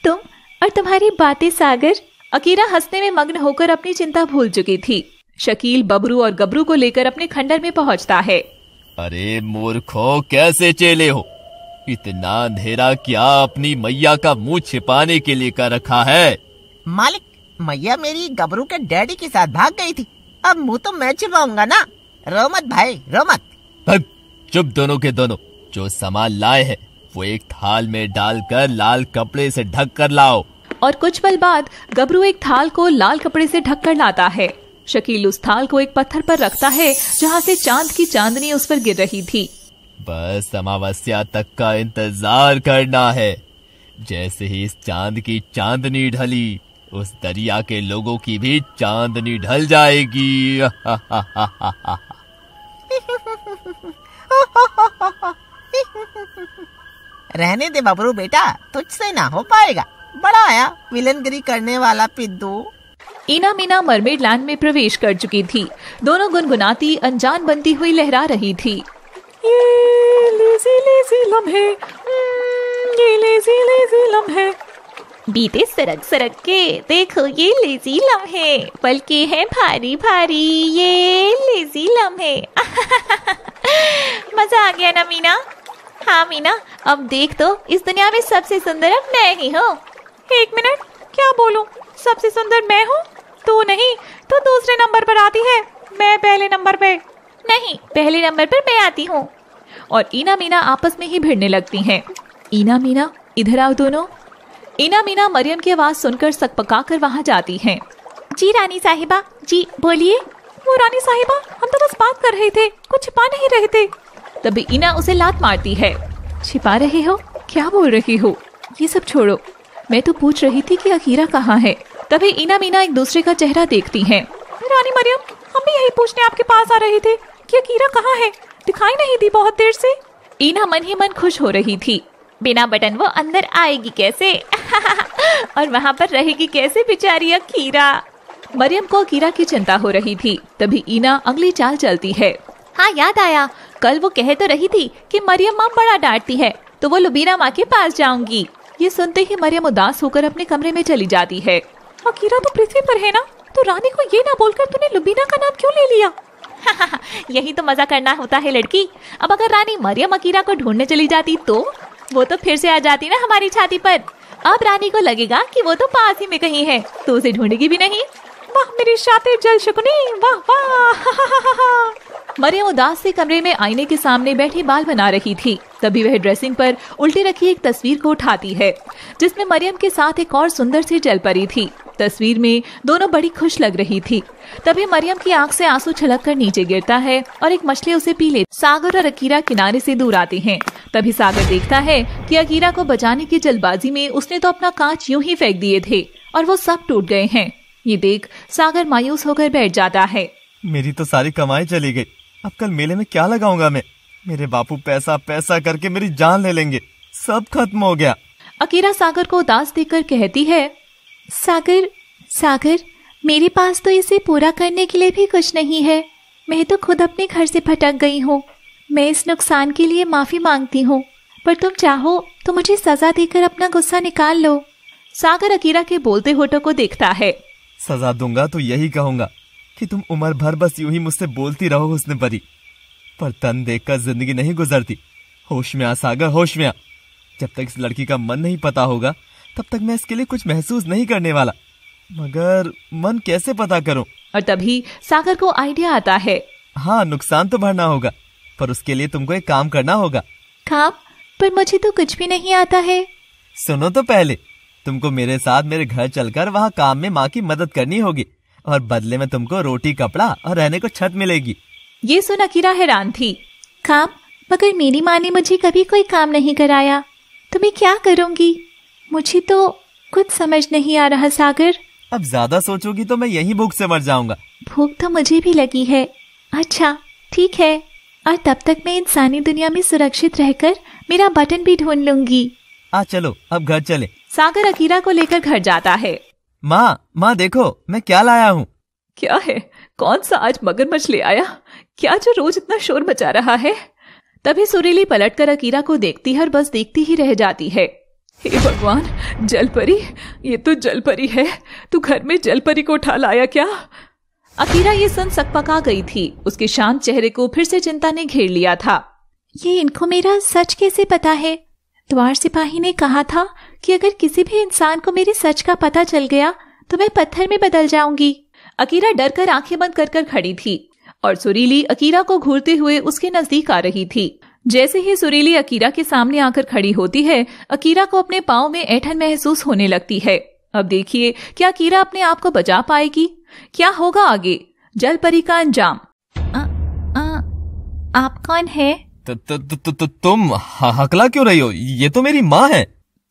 तुम और तुम्हारी बातें सागर अकीरा हंसने में मग्न होकर अपनी चिंता भूल चुकी थी शकील बबरू और गबरू को लेकर अपने खंडर में पहुंचता है अरे मूर्खो कैसे चेले हो इतना अंधेरा क्या अपनी मैया का मुंह छिपाने के लिए कर रखा है मालिक मैया मेरी गबरू के डैडी के साथ भाग गई थी अब मुँह तो मैं छिपाऊंगा ना रो मत भाई रो मत चुप दोनों के दोनों जो सामान लाए हैं वो एक थाल में डालकर लाल कपड़े से ढक कर लाओ और कुछ पल बाद गबरू एक थाल को लाल कपड़े से ढक कर लाता है शकील उस थाल को एक पत्थर पर रखता है जहाँ से चांद की चांदनी उस पर गिर रही थी बस अमावस्या तक का इंतजार करना है जैसे ही इस चांद की चांदनी ढली उस दरिया के लोगों की भी चांदनी ढल जाएगी रहने दे बबरू बेटा तुझसे ना हो पाएगा बड़ा आया विलनगिरी करने वाला पिद्दू इना मीना मरमेड लैंड में प्रवेश कर चुकी थी दोनों गुनगुनाती अनजान बनती हुई लहरा रही थी ये लेजी लेजी लम्हे ये लेजी लेजी लम्हे बीते सरक सरक के देखो ये लेजी लम्हे बल्कि है भारी भारी ये लेजी लम्हे *laughs* मजा आ गया ना मीना हाँ मीना अब देख तो इस दुनिया में सबसे सुंदर अब मैं ही हूँ एक मिनट क्या बोलूँ सबसे सुंदर मैं हूँ तू नहीं तो दूसरे नंबर पर आती है मैं पहले नंबर पे नहीं पहले नंबर पर मैं आती हूँ और ईना मीना आपस में ही भिड़ने लगती हैं ईना मीना इधर आओ दोनों इना मीना मरियम की आवाज सुनकर सक पका कर वहाँ जाती है जी रानी साहिबा जी बोलिए वो रानी साहिबा हम तो बस बात कर रहे थे कुछ छिपा नहीं रहे थे तभी इना उसे लात मारती है छिपा रहे हो क्या बोल रही हो ये सब छोड़ो मैं तो पूछ रही थी कि अकीरा कहाँ है तभी इना मीना एक दूसरे का चेहरा देखती है रानी मरियम हम भी यही पूछने आपके पास आ रहे थे कि अकीरा कहाँ है दिखाई नहीं दी बहुत देर से इना मन ही मन खुश हो रही थी बिना बटन वो अंदर आएगी कैसे *laughs* और वहाँ पर रहेगी कैसे बेचारी अकीरा मरियम को अकीरा की चिंता हो रही थी तभी ईना अगली चाल चलती है हाँ याद आया कल वो कह तो रही थी कि मरियम माँ बड़ा डांटती है तो वो लुबीना माँ के पास जाऊंगी ये सुनते ही मरियम उदास होकर अपने कमरे में चली जाती है अकीरा हाँ, तो पृथ्वी पर है ना तो रानी को ये ना बोलकर तूने लुबीना का नाम क्यों ले लिया *laughs* यही तो मजा करना होता है लड़की अब अगर रानी मरियम अकीरा को ढूंढने चली जाती तो वो तो फिर से आ जाती ना हमारी छाती पर अब रानी को लगेगा कि वो तो पास ही में कहीं है तो उसे ढूंढेगी भी नहीं वाह मेरी शातिर जल शकुनी वाह वाह *laughs* मरियम उदास से कमरे में आईने के सामने बैठी बाल बना रही थी तभी वह ड्रेसिंग पर उल्टी रखी एक तस्वीर को उठाती है जिसमें मरियम के साथ एक और सुंदर सी परी थी तस्वीर में दोनों बड़ी खुश लग रही थी तभी मरियम की आंख से आंसू छलक कर नीचे गिरता है और एक मछली उसे पी ले सागर और अकीरा किनारे से दूर आते हैं तभी सागर देखता है कि अकीरा को बचाने की जल्दबाजी में उसने तो अपना कांच यूं ही फेंक दिए थे और वो सब टूट गए हैं ये देख सागर मायूस होकर बैठ जाता है मेरी तो सारी कमाई चली गयी अब कल मेले में क्या लगाऊंगा मैं मेरे बापू पैसा पैसा करके मेरी जान ले लेंगे सब खत्म हो गया अकीरा सागर को उदास देख कहती है सागर सागर मेरे पास तो इसे पूरा करने के लिए भी कुछ नहीं है मैं तो खुद अपने घर से भटक गई हूँ मैं इस नुकसान के लिए माफ़ी मांगती हूँ पर तुम चाहो तो मुझे सजा देकर अपना गुस्सा निकाल लो सागर अकीरा के बोलते होटो को देखता है सजा दूंगा तो यही कहूंगा कि तुम उम्र भर बस यूं ही मुझसे बोलती रहो उसने परी पर तन देखकर जिंदगी नहीं गुजरती होश में आ सागर होश में आ जब तक इस लड़की का मन नहीं पता होगा तब तक मैं इसके लिए कुछ महसूस नहीं करने वाला मगर मन कैसे पता करूं? और तभी सागर को आइडिया आता है हाँ नुकसान तो भरना होगा पर उसके लिए तुमको एक काम करना होगा काम पर मुझे तो कुछ भी नहीं आता है सुनो तो पहले तुमको मेरे साथ मेरे घर चलकर वहाँ काम में माँ की मदद करनी होगी और बदले में तुमको रोटी कपड़ा और रहने को छत मिलेगी ये सुन अकीरा हैरान थी काम मगर मेरी माँ ने मुझे कभी कोई काम नहीं कराया तो मैं क्या करूँगी मुझे तो कुछ समझ नहीं आ रहा सागर अब ज्यादा सोचोगी तो मैं यही भूख से मर जाऊंगा भूख तो मुझे भी लगी है अच्छा ठीक है और तब तक मैं इंसानी दुनिया में सुरक्षित रहकर मेरा बटन भी ढूंढ लूंगी आ चलो अब घर चले सागर अकीरा को लेकर घर जाता है माँ माँ देखो मैं क्या लाया हूँ क्या है कौन सा आज मगरमच्छ ले आया क्या जो रोज इतना शोर मचा रहा है तभी सुरीली पलटकर अकीरा को देखती है और बस देखती ही रह जाती है हे भगवान जलपरी ये तो जलपरी है तू घर में जलपरी को उठा लाया क्या अकीरा ये सुन पका गई थी उसके शांत चेहरे को फिर से चिंता ने घेर लिया था ये इनको मेरा सच कैसे पता है द्वार सिपाही ने कहा था कि अगर किसी भी इंसान को मेरे सच का पता चल गया तो मैं पत्थर में बदल जाऊंगी अकीरा डर कर आंखें बंद कर कर खड़ी थी और सुरीली अकीरा को घूरते हुए उसके नजदीक आ रही थी जैसे ही सुरीली अकीरा के सामने आकर खड़ी होती है अकीरा को अपने पाँव में ऐठन महसूस होने लगती है अब देखिए क्या कीरा अपने आप को बचा पाएगी क्या होगा आगे जल परी का अंजाम आप कौन है त, त, त, त, तुम हकला क्यों रही हो ये तो मेरी माँ है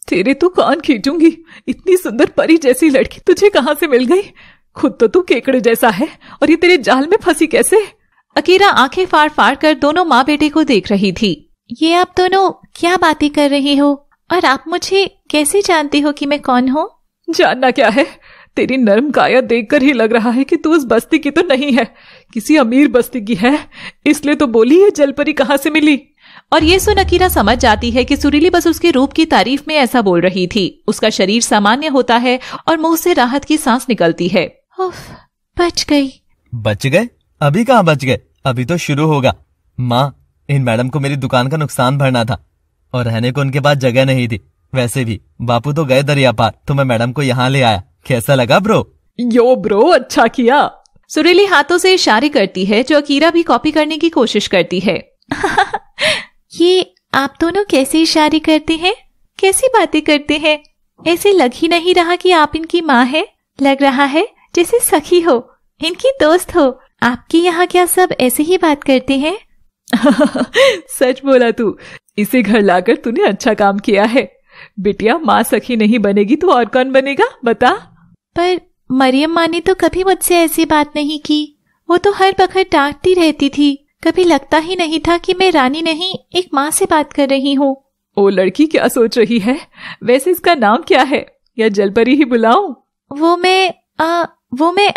तेरे तो कान खींचूंगी इतनी सुंदर परी जैसी लड़की तुझे कहाँ से मिल गई खुद तो तू केकड़े जैसा है और ये तेरे जाल में फंसी कैसे अकीरा आंखें फाड़ फाड़ कर दोनों माँ बेटे को देख रही थी ये आप दोनों क्या बातें कर रहे हो और आप मुझे कैसे जानते हो कि मैं कौन हूँ जानना क्या है तेरी नरम काया देखकर ही लग रहा है कि तू उस बस्ती की तो नहीं है किसी अमीर बस्ती की है इसलिए तो बोली ये जलपरी कहाँ से मिली और ये सुन अकीरा समझ जाती है कि सुरीली बस उसके रूप की तारीफ में ऐसा बोल रही थी उसका शरीर सामान्य होता है और मुंह से राहत की सांस निकलती है बच गई बच गए अभी कहाँ बच गए अभी तो शुरू होगा माँ इन मैडम को मेरी दुकान का नुकसान भरना था और रहने को उनके पास जगह नहीं थी वैसे भी बापू तो गए दरिया पार तो मैं मैडम को यहाँ ले आया कैसा लगा ब्रो यो ब्रो अच्छा किया सुरीली हाथों से इशारे करती है जो अकीरा भी कॉपी करने की कोशिश करती है *laughs* ये आप दोनों कैसे इशारे करते हैं कैसी बातें करते हैं ऐसे लग ही नहीं रहा कि आप इनकी माँ है लग रहा है जैसे सखी हो इनकी दोस्त हो आपके यहाँ क्या सब ऐसे ही बात करते हैं *laughs* सच बोला तू इसे घर लाकर तूने अच्छा काम किया है बिटिया माँ सखी नहीं बनेगी तो और कौन बनेगा बता पर मरियम माँ ने तो कभी मुझसे ऐसी बात नहीं की वो तो हर बखर डांटती रहती थी कभी लगता ही नहीं था कि मैं रानी नहीं एक माँ से बात कर रही हूँ वो लड़की क्या सोच रही है वैसे इसका नाम क्या है या जलपरी ही बुलाऊ वो मैं आ, वो मैं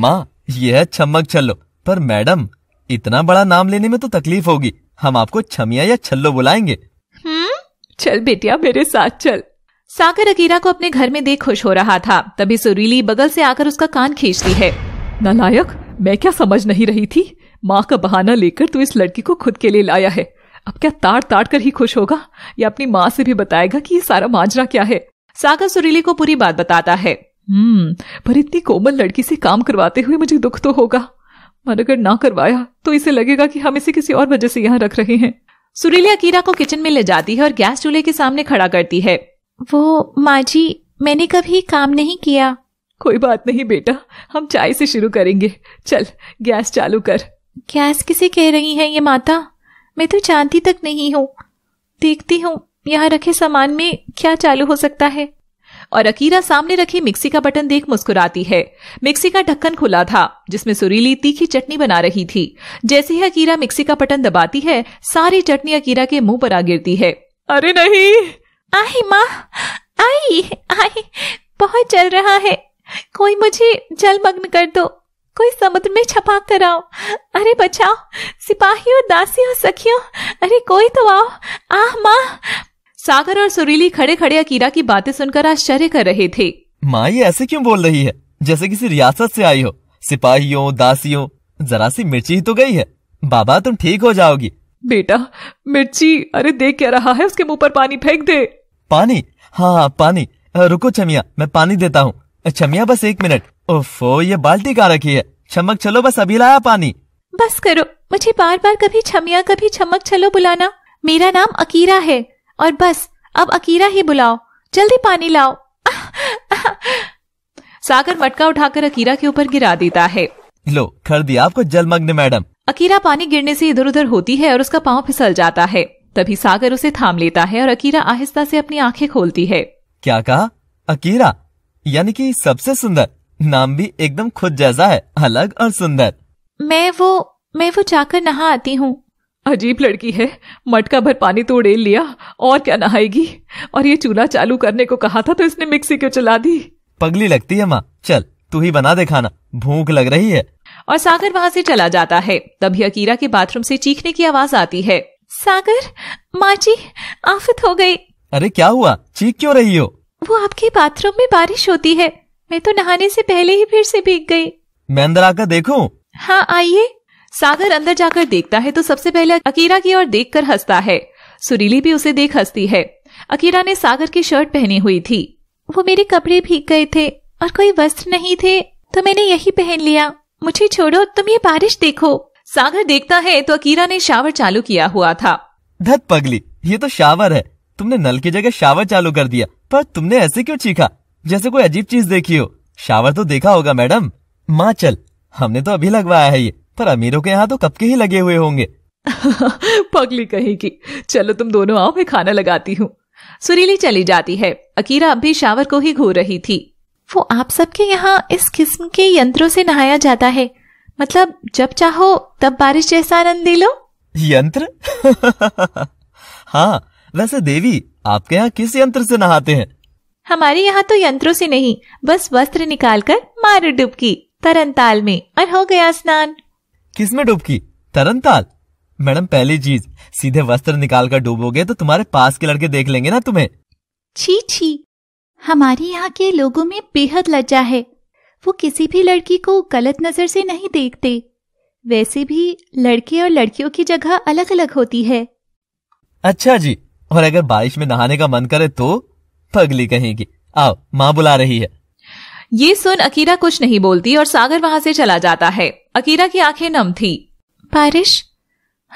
माँ यह छमक छल्लो पर मैडम इतना बड़ा नाम लेने में तो तकलीफ होगी हम आपको छमिया या छल्लो बुलाएंगे हम्म? चल बेटिया मेरे साथ चल सागर अकीरा को अपने घर में देख खुश हो रहा था तभी सुरीली बगल से आकर उसका कान खींचती है नलायक मैं क्या समझ नहीं रही थी माँ का बहाना लेकर तू इस लड़की को खुद के लिए लाया है अब क्या ताड़ ताड़ कर ही खुश होगा या अपनी माँ से भी बताएगा कि ये सारा माजरा क्या है सागर सुरीली को पूरी बात बताता है हम्म पर इतनी कोमल लड़की से काम करवाते हुए मुझे दुख तो होगा मन अगर ना करवाया तो इसे लगेगा कि हम इसे किसी और वजह से यहाँ रख रहे हैं सुरीलिया कीरा को किचन में ले जाती है और गैस चूल्हे के सामने खड़ा करती है वो माँ जी मैंने कभी काम नहीं किया कोई बात नहीं बेटा हम चाय से शुरू करेंगे चल गैस चालू कर गैस किसे कह रही है ये माता मैं तो जानती तक नहीं हूँ देखती हूँ यहाँ रखे सामान में क्या चालू हो सकता है और अकीरा सामने रखी मिक्सी का बटन देख मुस्कुराती है मिक्सी का ढक्कन खुला था जिसमें सुरीली तीखी चटनी बना रही थी जैसे ही अकीरा मिक्सी का बटन दबाती है सारी चटनी अकीरा के मुंह पर आ गिरती है अरे नहीं आई माँ आई आई बहुत चल रहा है कोई मुझे जलमग्न कर दो कोई समुद्र में छपा कर आओ अरे बचाओ सिपाहियों दासियों सखियों अरे कोई तो आओ आह माँ सागर और सुरीली खड़े खड़े अकीरा की बातें सुनकर आश्चर्य कर रहे थे माँ ये ऐसे क्यों बोल रही है जैसे किसी रियासत से आई हो सिपाहियों दासियों जरा सी मिर्ची ही तो गई है बाबा तुम ठीक हो जाओगी बेटा मिर्ची अरे देख क्या रहा है उसके मुंह पर पानी फेंक दे पानी हाँ, हाँ पानी रुको चमिया मैं पानी देता हूँ छमिया बस एक मिनट ओफो ये बाल्टी कहाँ रखी है चमक चलो बस अभी लाया पानी बस करो मुझे बार बार कभी छमिया कभी चमक चलो बुलाना मेरा नाम अकीरा है और बस अब अकीरा ही बुलाओ जल्दी पानी लाओ सागर मटका उठाकर अकीरा के ऊपर गिरा देता है लो कर दिया आपको जलमग्न मैडम अकीरा पानी गिरने से इधर उधर होती है और उसका पाँव फिसल जाता है तभी सागर उसे थाम लेता है और अकीरा आहिस्ता से अपनी आंखें खोलती है क्या कहा अकीरा यानी कि सबसे सुंदर नाम भी एकदम खुद जैसा है अलग और सुंदर मैं वो मैं वो जाकर नहा आती हूँ अजीब लड़की है मटका भर पानी तो उड़ेल लिया और क्या नहाएगी और ये चूल्हा चालू करने को कहा था तो इसने मिक्सी क्यों चला दी पगली लगती है माँ चल तू ही बना दे खाना भूख लग रही है और सागर वहाँ से चला जाता है तभी अकीरा के बाथरूम से चीखने की आवाज आती है सागर माँ जी आफत हो गई अरे क्या हुआ चीख क्यों रही हो वो आपके बाथरूम में बारिश होती है मैं तो नहाने से पहले ही फिर से भीग गई मैं अंदर आकर देखूं? हाँ आइए सागर अंदर जाकर देखता है तो सबसे पहले अकीरा की ओर कर हंसता है सुरीली भी उसे देख हंसती है अकीरा ने सागर की शर्ट पहनी हुई थी वो मेरे कपड़े भीग गए थे और कोई वस्त्र नहीं थे तो मैंने यही पहन लिया मुझे छोड़ो तुम ये बारिश देखो सागर देखता है तो अकीरा ने शावर चालू किया हुआ था धत पगली ये तो शावर है तुमने नल की जगह शावर चालू कर दिया पर तुमने ऐसे क्यों चीखा जैसे कोई अजीब चीज देखी हो शावर तो देखा होगा मैडम माँ चल हमने तो अभी लगवाया है ये पर अमीरों के यहाँ तो कब के ही लगे हुए होंगे *laughs* पगली कहीं की चलो तुम दोनों आओ मैं खाना लगाती हूँ सुरीली चली जाती है अकीरा अब भी शावर को ही घूर रही थी वो आप सबके यहाँ इस किस्म के यंत्रों से नहाया जाता है मतलब जब चाहो तब बारिश जैसा आनंद ले लो यंत्र *laughs* हाँ वैसे देवी आपके यहाँ किस यंत्र से नहाते हैं हमारे यहाँ तो यंत्रों से नहीं बस वस्त्र निकालकर मार डुबकी तरन ताल में और हो गया स्नान किसमें डुबकी तरन ताल मैडम पहली चीज सीधे वस्त्र निकाल कर डूबोगे तो तुम्हारे पास के लड़के देख लेंगे ना तुम्हें छी छी हमारे यहाँ के लोगों में बेहद लज्जा है वो किसी भी लड़की को गलत नजर से नहीं देखते वैसे भी लड़के और लड़कियों की जगह अलग अलग होती है अच्छा जी और अगर बारिश में नहाने का मन करे तो पगली कहेगी आओ माँ बुला रही है ये सुन अकीरा कुछ नहीं बोलती और सागर वहां से चला जाता है अकीरा की आंखें नम थी बारिश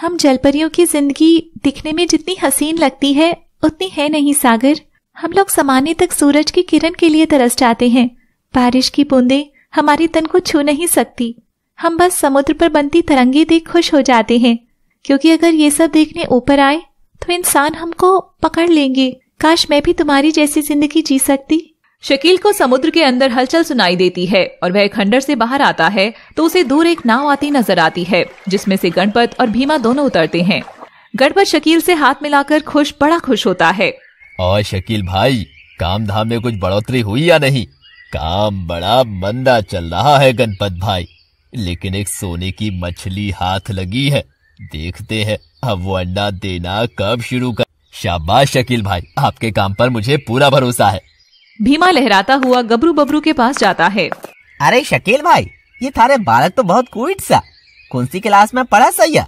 हम जलपरियों की जिंदगी दिखने में जितनी हसीन लगती है उतनी है नहीं सागर हम लोग समाने तक सूरज की किरण के लिए तरस जाते हैं बारिश की बूंदे हमारी तन को छू नहीं सकती हम बस समुद्र पर बनती तरंगे देख खुश हो जाते हैं क्योंकि अगर ये सब देखने ऊपर आए तो इंसान हमको पकड़ लेंगे काश मैं भी तुम्हारी जैसी जिंदगी जी सकती शकील को समुद्र के अंदर हलचल सुनाई देती है और वह खंडर से बाहर आता है तो उसे दूर एक नाव आती नजर आती है जिसमें से गणपत और भीमा दोनों उतरते हैं गणपत शकील से हाथ मिलाकर खुश बड़ा खुश होता है और शकील भाई काम धाम में कुछ बढ़ोतरी हुई या नहीं काम बड़ा मंदा चल रहा है गणपत भाई लेकिन एक सोने की मछली हाथ लगी है देखते हैं अब वो अंडा देना कब शुरू कर शाबाश शकील भाई आपके काम पर मुझे पूरा भरोसा है भीमा लहराता हुआ गबरू बबरू के पास जाता है अरे शकील भाई ये थारे बालक तो बहुत क्यूट सा कौन सी क्लास में पढ़ा सैया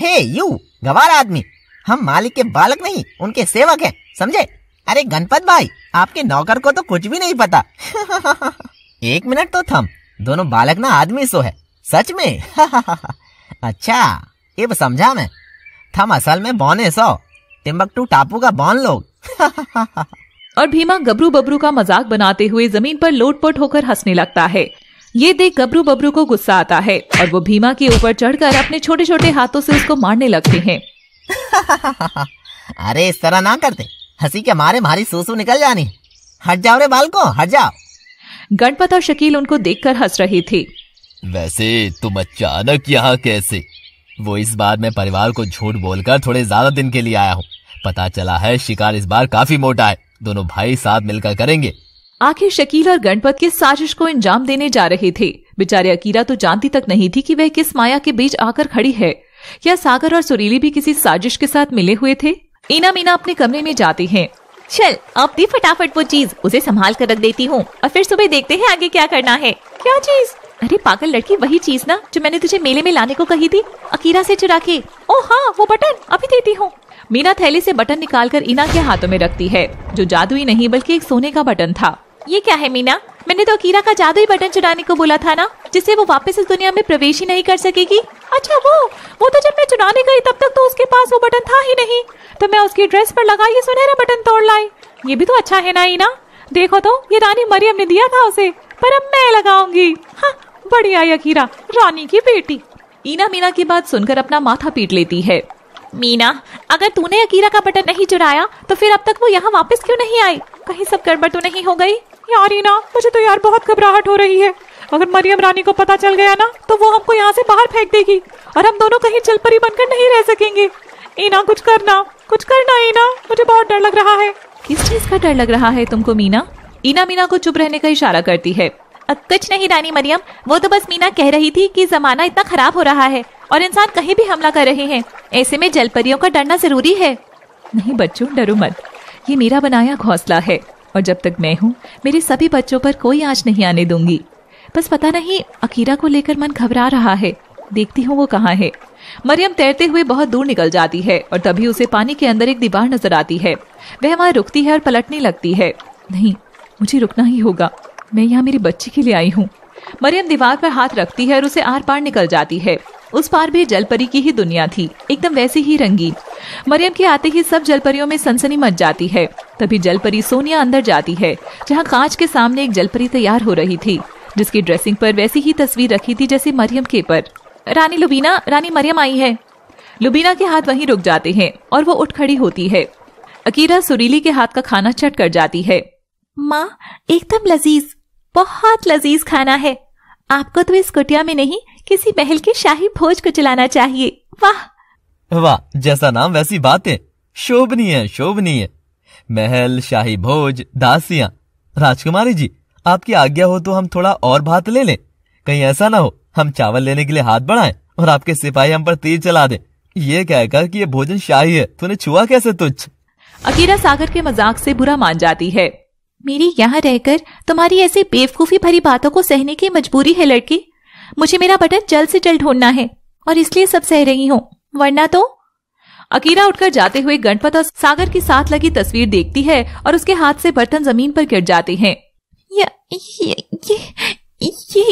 हे यू गवार आदमी हम मालिक के बालक नहीं उनके सेवक हैं समझे अरे गणपत भाई आपके नौकर को तो कुछ भी नहीं पता *laughs* एक मिनट तो थम दोनों बालक ना आदमी सो है सच में *laughs* अच्छा ये समझा मैं थम असल में बौने सो टिम्बकटू टापू का बौन लोग *laughs* और भीमा गबरू बबरू का मजाक बनाते हुए जमीन पर लोटपोट होकर हंसने लगता है ये देख गबरू बबरू को गुस्सा आता है और वो भीमा के ऊपर चढ़कर अपने छोटे छोटे हाथों से उसको मारने लगते हैं अरे इस तरह ना करते हंसी के मारे मारी सूसू निकल जानी हट जाओ रे बाल को हट जाओ गणपत और शकील उनको देखकर हंस रहे थे वैसे तुम अचानक यहाँ कैसे वो इस बार मैं परिवार को झूठ बोलकर थोड़े ज्यादा दिन के लिए आया हूँ पता चला है शिकार इस बार काफी मोटा है दोनों भाई साथ मिलकर करेंगे आखिर शकील और गणपत किस साजिश को अंजाम देने जा रहे थे बेचारे अकीरा तो जानती तक नहीं थी कि वह किस माया के बीच आकर खड़ी है क्या सागर और सुरीली भी किसी साजिश के साथ मिले हुए थे इना मीना अपने कमरे में जाते हैं चल अब भी फटाफट वो चीज उसे संभाल कर रख देती हूँ और फिर सुबह देखते हैं आगे क्या करना है क्या चीज अरे पागल लड़की वही चीज ना जो मैंने तुझे मेले में लाने को कही थी अकीरा से चुरा के ओ हाँ वो बटन अभी देती हूँ मीना थैली से बटन निकालकर ईना के हाथों में रखती है जो जादुई नहीं बल्कि एक सोने का बटन था ये क्या है मीना मैंने तो अकीरा का जादुई बटन चुराने को बोला था ना जिससे वो वापस इस दुनिया में प्रवेश ही नहीं कर सकेगी अच्छा वो वो तो जब मैं चुराने गई तब तक तो उसके पास वो बटन था ही नहीं तो मैं उसकी ड्रेस पर लगा ये सुनहरा बटन तोड़ लाई ये भी तो अच्छा है ना इना देखो तो ये रानी मरियम ने दिया था उसे पर अब मैं लगाऊंगी हाँ बढ़िया अकीरा रानी की बेटी ईना मीना की बात सुनकर अपना माथा पीट लेती है मीना अगर तूने अकीरा का बटन नहीं चुराया तो फिर अब तक वो यहाँ वापस क्यों नहीं आई कहीं सब गड़बड़ तो नहीं हो गई यार ना मुझे तो यार बहुत घबराहट हो रही है अगर मरियम रानी को पता चल गया ना तो वो हमको यहाँ से बाहर फेंक देगी और हम दोनों कहीं ही बनकर नहीं रह सकेंगे ईना कुछ करना कुछ करना ईना मुझे बहुत डर लग रहा है किस चीज का डर लग रहा है तुमको मीना ईना मीना को चुप रहने का इशारा करती है कुछ नहीं रानी मरियम वो तो बस मीना कह रही थी कि जमाना इतना खराब हो रहा है और इंसान कहीं भी हमला कर रहे हैं ऐसे में जलपरियों का डरना जरूरी है नहीं बच्चों डरो मत ये मेरा बनाया घोंसला है और जब तक मैं हूँ मेरे सभी बच्चों पर कोई आँच नहीं आने दूंगी बस पता नहीं अकीरा को लेकर मन घबरा रहा है देखती हूँ वो कहाँ है मरियम तैरते हुए बहुत दूर निकल जाती है और तभी उसे पानी के अंदर एक दीवार नजर आती है वह वहाँ रुकती है और पलटने लगती है नहीं मुझे रुकना ही होगा मैं यहाँ मेरी बच्ची के लिए आई हूँ मरियम दीवार पर हाथ रखती है और उसे आर पार निकल जाती है उस पार भी जलपरी की ही दुनिया थी एकदम वैसी ही रंगी मरियम के आते ही सब जलपरियों में सनसनी मच जाती है तभी जलपरी सोनिया अंदर जाती है जहाँ कांच के सामने एक जलपरी तैयार हो रही थी जिसकी ड्रेसिंग पर वैसी ही तस्वीर रखी थी जैसे मरियम के पर रानी लुबीना रानी मरियम आई है लुबीना के हाथ वहीं रुक जाते हैं और वो उठ खड़ी होती है अकीरा सुरीली के हाथ का खाना चट कर जाती है माँ एकदम लजीज बहुत लजीज खाना है आपको तो इस कुटिया में नहीं किसी महल के शाही भोज को चलाना चाहिए वाह वाह जैसा नाम वैसी बातें शोभनीय शोभनीय महल शाही भोज दासियां राजकुमारी जी आपकी आज्ञा हो तो हम थोड़ा और भात ले लें कहीं ऐसा ना हो हम चावल लेने के लिए हाथ बढ़ाएं और आपके सिपाही हम पर तीर चला दे ये कहकर कि ये भोजन शाही है तूने छुआ कैसे तुझ अकीरा सागर के मजाक से बुरा मान जाती है मेरी यहाँ रहकर तुम्हारी ऐसी बेवकूफी भरी बातों को सहने की मजबूरी है लड़की मुझे मेरा बटन जल्द से जल्द ढूंढना है और इसलिए सब सह रही हूँ वरना तो अकीरा उठकर जाते हुए गणपत और सागर की साथ लगी तस्वीर देखती है और उसके हाथ से बर्तन जमीन पर गिर जाते हैं ये ये ये ये,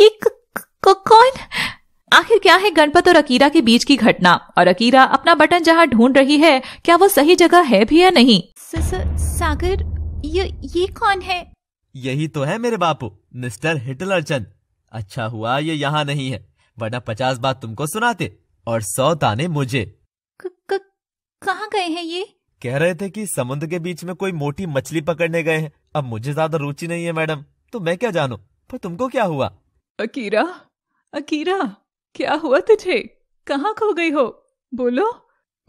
ये कौन आखिर क्या है गणपत और अकीरा के बीच की घटना और अकीरा अपना बटन जहाँ ढूंढ रही है क्या वो सही जगह है भी या नहीं स, स, सागर ये ये कौन है यही तो है मेरे बापू मिस्टर हिटलर चंद अच्छा हुआ ये यहाँ नहीं है वरना पचास बात तुमको सुनाते और सौ ताने मुझे कहाँ गए हैं ये कह रहे थे कि समुद्र के बीच में कोई मोटी मछली पकड़ने गए हैं अब मुझे ज्यादा रुचि नहीं है मैडम तो मैं क्या जानू पर तुमको क्या हुआ अकीरा अकीरा क्या हुआ तुझे कहाँ खो गई हो बोलो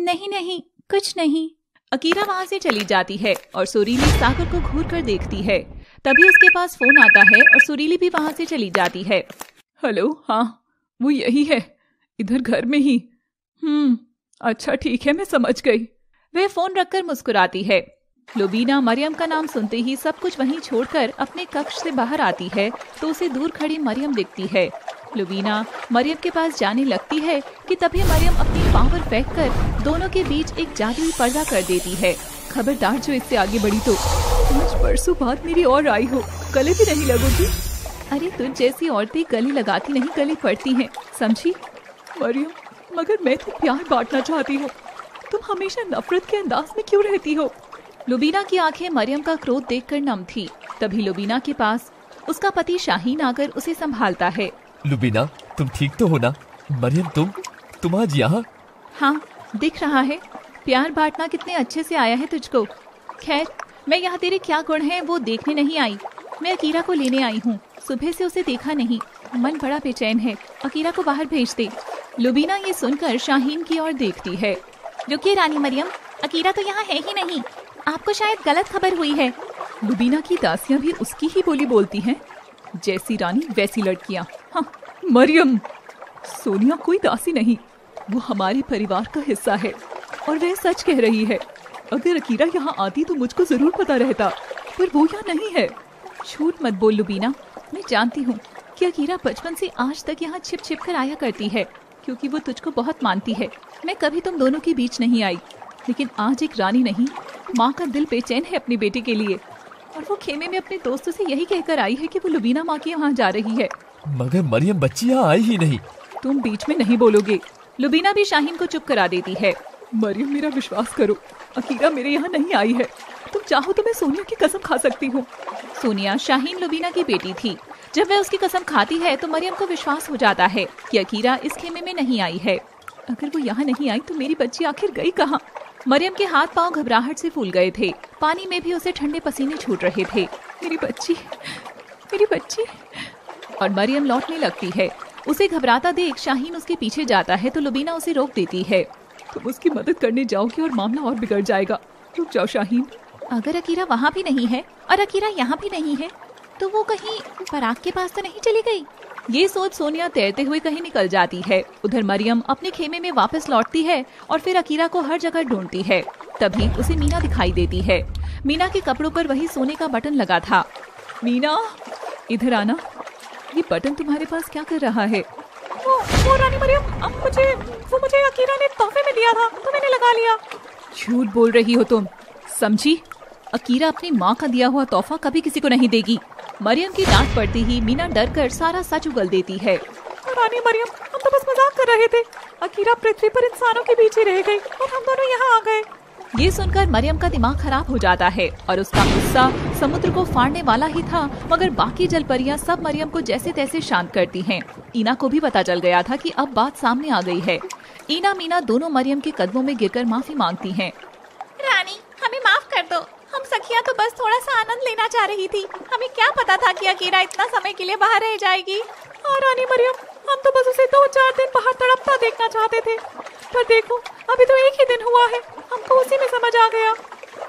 नहीं नहीं कुछ नहीं अकीरा वहाँ से चली जाती है और सुरीली सागर को घूर कर देखती है तभी उसके पास फोन आता है और सुरीली भी वहाँ से चली जाती है हेलो हाँ वो यही है इधर घर में ही हम्म अच्छा ठीक है मैं समझ गई वह फोन रखकर मुस्कुराती है लोबीना मरियम का नाम सुनते ही सब कुछ वहीं छोड़कर अपने कक्ष से बाहर आती है तो उसे दूर खड़ी मरियम दिखती है लुबीना मरियम के पास जाने लगती है कि तभी मरियम अपनी पावर फेंक कर दोनों के बीच एक जादुई पर्दा कर देती है खबरदार जो इससे आगे बढ़ी तो आज परसों बाद मेरी और आई हो गले भी नहीं लगोगी अरे तुझ जैसी औरतें गले लगाती नहीं गले पड़ती हैं समझी मरियम मगर मैं तो प्यार बांटना चाहती हूँ तुम हमेशा नफरत के अंदाज में क्यों रहती हो लुबीना की आंखें मरियम का क्रोध देखकर नम थी तभी लुबीना के पास उसका पति शाहीन आकर उसे संभालता है लुबीना तुम ठीक तो हो ना मरियम तुम तुम आज यहाँ हाँ दिख रहा है प्यार बांटना कितने अच्छे से आया है तुझको खैर मैं यहाँ तेरे क्या गुण है वो देखने नहीं आई मैं अकीरा को लेने आई हूँ सुबह से उसे देखा नहीं मन बड़ा बेचैन है अकीरा को बाहर भेज दे लुबीना ये सुनकर शाहीन की ओर देखती है रुकिए रानी मरियम अकीरा तो यहाँ है ही नहीं आपको शायद गलत खबर हुई है लुबीना की दासियाँ भी उसकी ही बोली बोलती हैं जैसी रानी वैसी लड़कियां हाँ, मरियम सोनिया कोई दासी नहीं वो हमारे परिवार का हिस्सा है और वह सच कह रही है अगर अकीरा यहाँ आती तो मुझको जरूर पता रहता पर वो यहाँ नहीं है झूठ मत बोल लुबीना मैं जानती हूँ कि अकीरा बचपन से आज तक यहाँ छिप छिप कर आया करती है क्योंकि वो तुझको बहुत मानती है मैं कभी तुम दोनों के बीच नहीं आई लेकिन आज एक रानी नहीं माँ का दिल बेचैन है अपनी बेटी के लिए और वो खेमे में अपने दोस्तों से यही कहकर आई है कि वो लुबीना माँ के यहाँ जा रही है मगर मरियम बच्ची यहाँ आई ही नहीं तुम बीच में नहीं बोलोगे लुबीना भी शाहीन को चुप करा देती है मरियम मेरा विश्वास करो अकीरा मेरे यहाँ नहीं आई है तुम चाहो तो मैं सोनिया की कसम खा सकती हूँ सोनिया शाहीन लुबीना की बेटी थी जब वह उसकी कसम खाती है तो मरियम को विश्वास हो जाता है कि अकीरा इस खेमे में नहीं आई है अगर वो यहाँ नहीं आई तो मेरी बच्ची आखिर गई कहाँ मरियम के हाथ पांव घबराहट से फूल गए थे पानी में भी उसे ठंडे पसीने छूट रहे थे मेरी बच्ची मेरी बच्ची और मरियम लौटने लगती है उसे घबराता देख शाहीन उसके पीछे जाता है तो लुबीना उसे रोक देती है तुम उसकी मदद करने जाओगी और मामला और बिगड़ जाएगा रुक जाओ शाहीन अगर अकीरा वहाँ भी नहीं है और अकीरा यहाँ भी नहीं है तो वो कहीं पराग के पास तो नहीं चली गई ये सोच सोनिया तैरते हुए कहीं निकल जाती है उधर मरियम अपने खेमे में वापस लौटती है और फिर अकीरा को हर जगह ढूंढती है तभी उसे मीना दिखाई देती है मीना के कपड़ों पर वही सोने का बटन लगा था मीना इधर आना ये बटन तुम्हारे पास क्या कर रहा है वो, वो रानी मरियम अब मुझे वो मुझे अकीरा ने तोहफे में दिया था तो मैंने लगा लिया झूठ बोल रही हो तुम समझी अकीरा अपनी माँ का दिया हुआ तोहफा कभी किसी को नहीं देगी मरियम की डांट पड़ती ही मीना डर कर सारा सच उगल देती है रानी मरियम हम तो बस मजाक कर रहे थे अकीरा पृथ्वी पर इंसानों के बीच ही रह गई और हम दोनों यहाँ आ गए ये सुनकर मरियम का दिमाग खराब हो जाता है और उसका गुस्सा समुद्र को फाड़ने वाला ही था मगर बाकी परियाँ सब मरियम को जैसे तैसे शांत करती हैं। ईना को भी पता चल गया था कि अब बात सामने आ गई है ईना मीना दोनों मरियम के कदमों में गिरकर माफी मांगती हैं। रानी हमें माफ कर दो हम सखिया तो बस थोड़ा सा आनंद लेना चाह रही थी हमें क्या पता था कि अकीरा इतना समय के लिए बाहर रह जाएगी और हाँ, रानी मरियम हम तो बस उसे दो तो चार दिन बाहर तड़पता देखना चाहते थे पर देखो अभी तो एक ही दिन हुआ है हमको उसी में समझ आ गया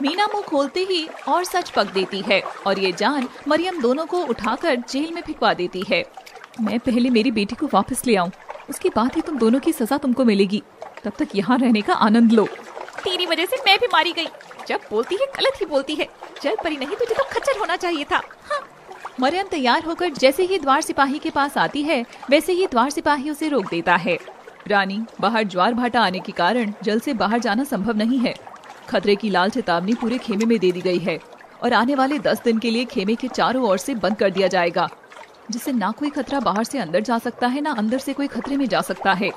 मीना मुंह खोलते ही और सच पक देती है और ये जान मरियम दोनों को उठाकर जेल में फिकवा देती है मैं पहले मेरी बेटी को वापस ले आऊं उसके बाद ही तुम दोनों की सजा तुमको मिलेगी तब तक यहाँ रहने का आनंद लो तेरी वजह से मैं भी मारी गई जब बोलती है गलत ही बोलती है जल परी नहीं तुझे तो खच्चर होना चाहिए था हाँ। मरियम तैयार होकर जैसे ही द्वार सिपाही के पास आती है वैसे ही द्वार सिपाही उसे रोक देता है रानी बाहर ज्वार भाटा आने के कारण जल से बाहर जाना संभव नहीं है खतरे की लाल चेतावनी पूरे खेमे में दे दी गई है और आने वाले दस दिन के लिए खेमे के चारों ओर से बंद कर दिया जाएगा जिससे ना कोई खतरा बाहर से अंदर जा सकता है ना अंदर से कोई खतरे में जा सकता है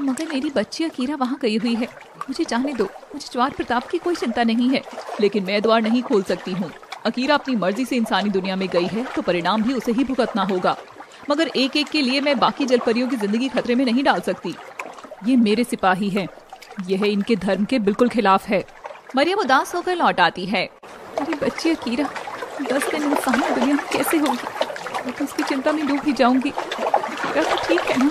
मगर मेरी बच्ची अकीरा वहाँ गई हुई है मुझे जाने दो मुझे द्वार प्रताप की कोई चिंता नहीं है लेकिन मैं द्वार नहीं खोल सकती हूँ अकीरा अपनी मर्जी से इंसानी दुनिया में गई है तो परिणाम भी उसे ही भुगतना होगा मगर एक एक के लिए मैं बाकी जलपरियों की जिंदगी खतरे में नहीं डाल सकती ये मेरे सिपाही है यह इनके धर्म के बिल्कुल खिलाफ है मरियम उदास होकर लौट आती है मेरी बच्ची अकीरा दस दिन इंसानी दुनिया कैसे होगी मैं तो उसकी चिंता में डूब ही जाऊंगी तो ठीक है ना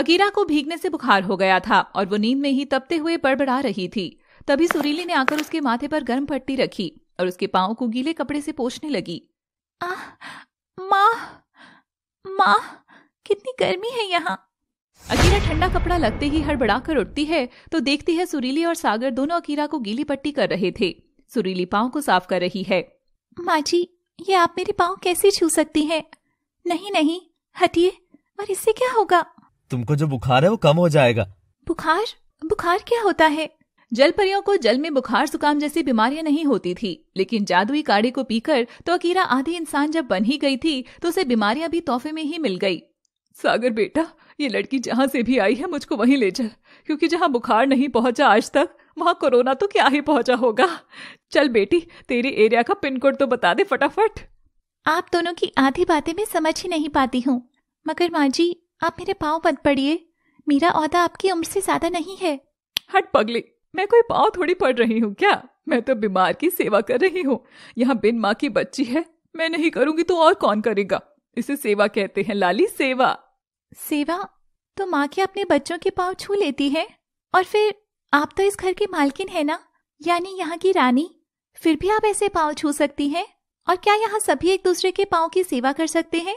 अकीरा को भीगने से बुखार हो गया था और वो नींद में ही तपते हुए बड़बड़ा रही थी तभी सुरीली ने आकर उसके माथे पर गर्म पट्टी रखी और उसके पाओ को गीले कपड़े से पोछने लगी आह माँ माँ कितनी गर्मी है यहाँ अकीरा ठंडा कपड़ा लगते ही हड़बड़ा कर उठती है तो देखती है सुरीली और सागर दोनों अकीरा को गीली पट्टी कर रहे थे सुरीली पाओ को साफ कर रही है माँ जी ये आप मेरे पाँव कैसे छू सकती हैं? नहीं नहीं हटिए और इससे क्या होगा तुमको जो बुखार है वो कम हो जाएगा बुखार बुखार क्या होता है जल परियों को जल में बुखार जुकाम जैसी बीमारियां नहीं होती थी लेकिन जादुई काढ़े को पीकर तो अकीरा आधी इंसान जब बन ही गई थी तो उसे बीमारियां भी तोहफे में ही मिल गई सागर बेटा ये लड़की जहाँ से भी आई है मुझको वहीं ले चल क्योंकि जहाँ बुखार नहीं पहुंचा आज तक वहां कोरोना तो क्या ही पहुंचा होगा चल बेटी तेरी एरिया का पिन कोड तो बता दे फटाफट आप दोनों की आधी बातें मैं समझ ही नहीं पाती हूँ मगर माँ जी आप मेरे पाँव मत पड़िए मेरा औदा आपकी उम्र से ज्यादा नहीं है हट पगली मैं कोई पाँव थोड़ी पड़ रही हूँ क्या मैं तो बीमार की सेवा कर रही हूँ यहाँ बिन माँ की बच्ची है मैं नहीं करूंगी तो और कौन करेगा इसे सेवा कहते हैं लाली सेवा सेवा तो माँ के अपने बच्चों के पाँव छू लेती है और फिर आप तो इस घर की मालकिन है ना यानी यहाँ की रानी फिर भी आप ऐसे पाँव छू सकती हैं और क्या यहाँ सभी एक दूसरे के पाँव की सेवा कर सकते हैं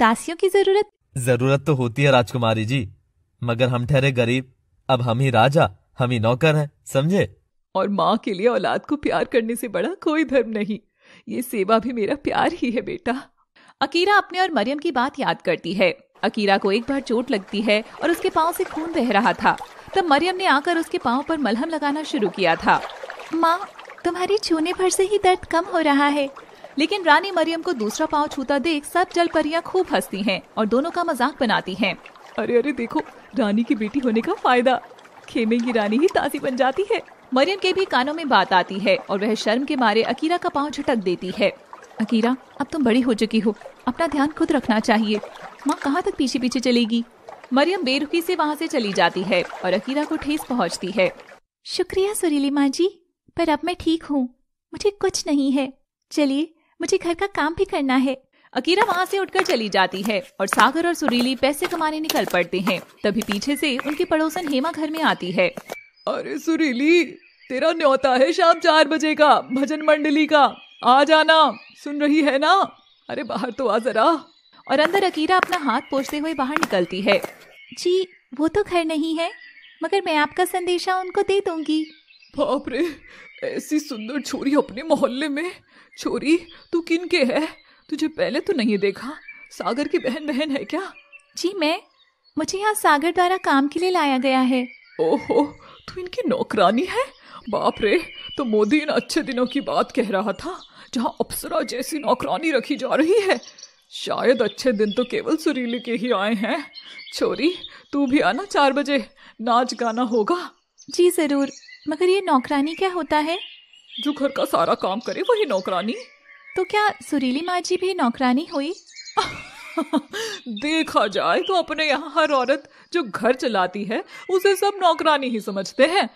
दासियों की जरूरत जरूरत तो होती है राजकुमारी जी मगर हम ठहरे गरीब अब हम ही राजा हम ही नौकर हैं समझे और माँ के लिए औलाद को प्यार करने से बड़ा कोई धर्म नहीं ये सेवा भी मेरा प्यार ही है बेटा अकीरा अपने और मरियम की बात याद करती है अकीरा को एक बार चोट लगती है और उसके पाँव से खून बह रहा था तब मरियम ने आकर उसके पाँव पर मलहम लगाना शुरू किया था माँ तुम्हारी छूने भर से ही दर्द कम हो रहा है लेकिन रानी मरियम को दूसरा पाँव छूता देख सब जल परियाँ खूब हंसती हैं और दोनों का मजाक बनाती हैं अरे अरे देखो रानी की बेटी होने का फायदा खेमे की रानी ही ताजी बन जाती है मरियम के भी कानों में बात आती है और वह शर्म के मारे अकीरा का पाँव झटक देती है अकीरा अब तुम बड़ी हो चुकी हो अपना ध्यान खुद रखना चाहिए माँ कहाँ तक पीछे पीछे चलेगी मरियम बेरुखी से वहाँ से चली जाती है और अकीरा को ठेस पहुँचती है शुक्रिया सुरीली माँ जी पर अब मैं ठीक हूँ मुझे कुछ नहीं है चलिए मुझे घर का काम भी करना है अकीरा वहाँ से उठकर चली जाती है और सागर और सुरीली पैसे कमाने निकल पड़ते हैं तभी पीछे से उनके पड़ोसन हेमा घर में आती है अरे सुरीली तेरा न्योता है शाम चार बजे का भजन मंडली का आ जाना सुन रही है ना अरे बाहर तो आ जरा और अंदर अकीरा अपना हाथ पोछते हुए बाहर निकलती है जी वो तो घर नहीं है मगर मैं आपका संदेशा उनको दे दूंगी बाप रे ऐसी सुंदर छोरी अपने मोहल्ले में छोरी तू किन के है तुझे पहले तो नहीं देखा सागर की बहन बहन है क्या जी मैं मुझे यहाँ सागर द्वारा काम के लिए लाया गया है ओहो तू इनकी नौकरानी है बाप रे तो मोदी इन अच्छे दिनों की बात कह रहा था जहाँ अप्सरा जैसी नौकरानी रखी जा रही है शायद अच्छे दिन तो केवल सुरीली के ही आए हैं छोरी तू भी आना चार बजे नाच गाना होगा जी जरूर मगर ये नौकरानी क्या होता है जो घर का सारा काम करे वही नौकरानी तो क्या सुरीली माँ जी भी नौकरानी हुई *laughs* देखा जाए तो अपने यहाँ हर औरत जो घर चलाती है उसे सब नौकरानी ही समझते हैं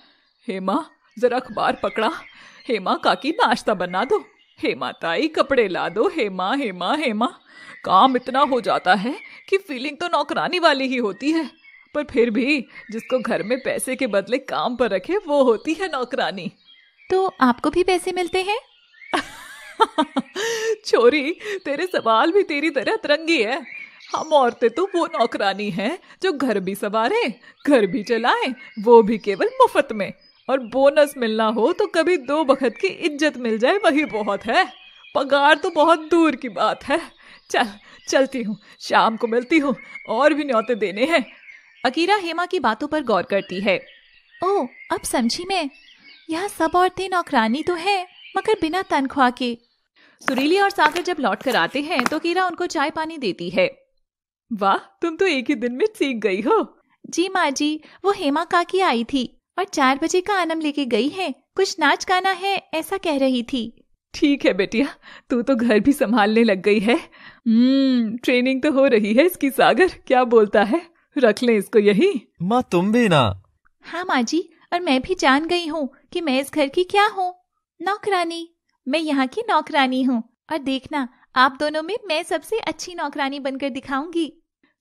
हेमा जरा अखबार पकड़ा हेमा काकी नाश्ता बना दो हेमा ताई कपड़े ला दो हेमा हेमा हेमा काम इतना हो जाता है कि फीलिंग तो नौकरानी वाली ही होती है पर फिर भी जिसको घर में पैसे के बदले काम पर रखे वो होती है नौकरानी तो आपको भी पैसे मिलते हैं *laughs* छोरी तेरे सवाल भी तेरी तरह तरंगी है हम औरतें तो वो नौकरानी हैं जो घर भी सवारें घर भी चलाएं वो भी केवल मुफ्त में और बोनस मिलना हो तो कभी दो बखत की इज्जत मिल जाए वही बहुत है पगार तो बहुत दूर की बात है चल चलती हूँ शाम को मिलती हूँ और भी न्योते देने हैं अकीरा हेमा की बातों पर गौर करती है ओ अब समझी मैं यहाँ सब औरतें नौकरानी तो हैं मगर बिना तनख्वाह के सुरीली और सागर जब लौट कर आते हैं तो कीरा उनको चाय पानी देती है वाह तुम तो एक ही दिन में सीख गई हो जी माँ जी वो हेमा काकी आई थी और चार बजे का आनम लेके गई है कुछ नाच गाना है ऐसा कह रही थी ठीक है बेटिया तू तो घर भी संभालने लग गई है हम्म ट्रेनिंग तो हो रही है इसकी सागर क्या बोलता है रख ले इसको यही माँ तुम भी ना हाँ माँ जी और मैं भी जान गई हूँ कि मैं इस घर की क्या हूँ नौकरानी मैं यहाँ की नौकरानी हूँ और देखना आप दोनों में मैं सबसे अच्छी नौकरानी बनकर दिखाऊंगी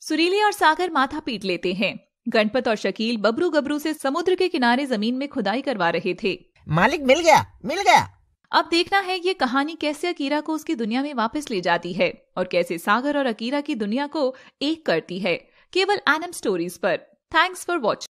सुरीले और सागर माथा पीट लेते हैं गणपत और शकील बबरू गबरू से समुद्र के किनारे जमीन में खुदाई करवा रहे थे मालिक मिल गया मिल गया अब देखना है ये कहानी कैसे अकीरा को उसकी दुनिया में वापस ले जाती है और कैसे सागर और अकीरा की दुनिया को एक करती है केवल एनम स्टोरीज पर थैंक्स फॉर वॉचिंग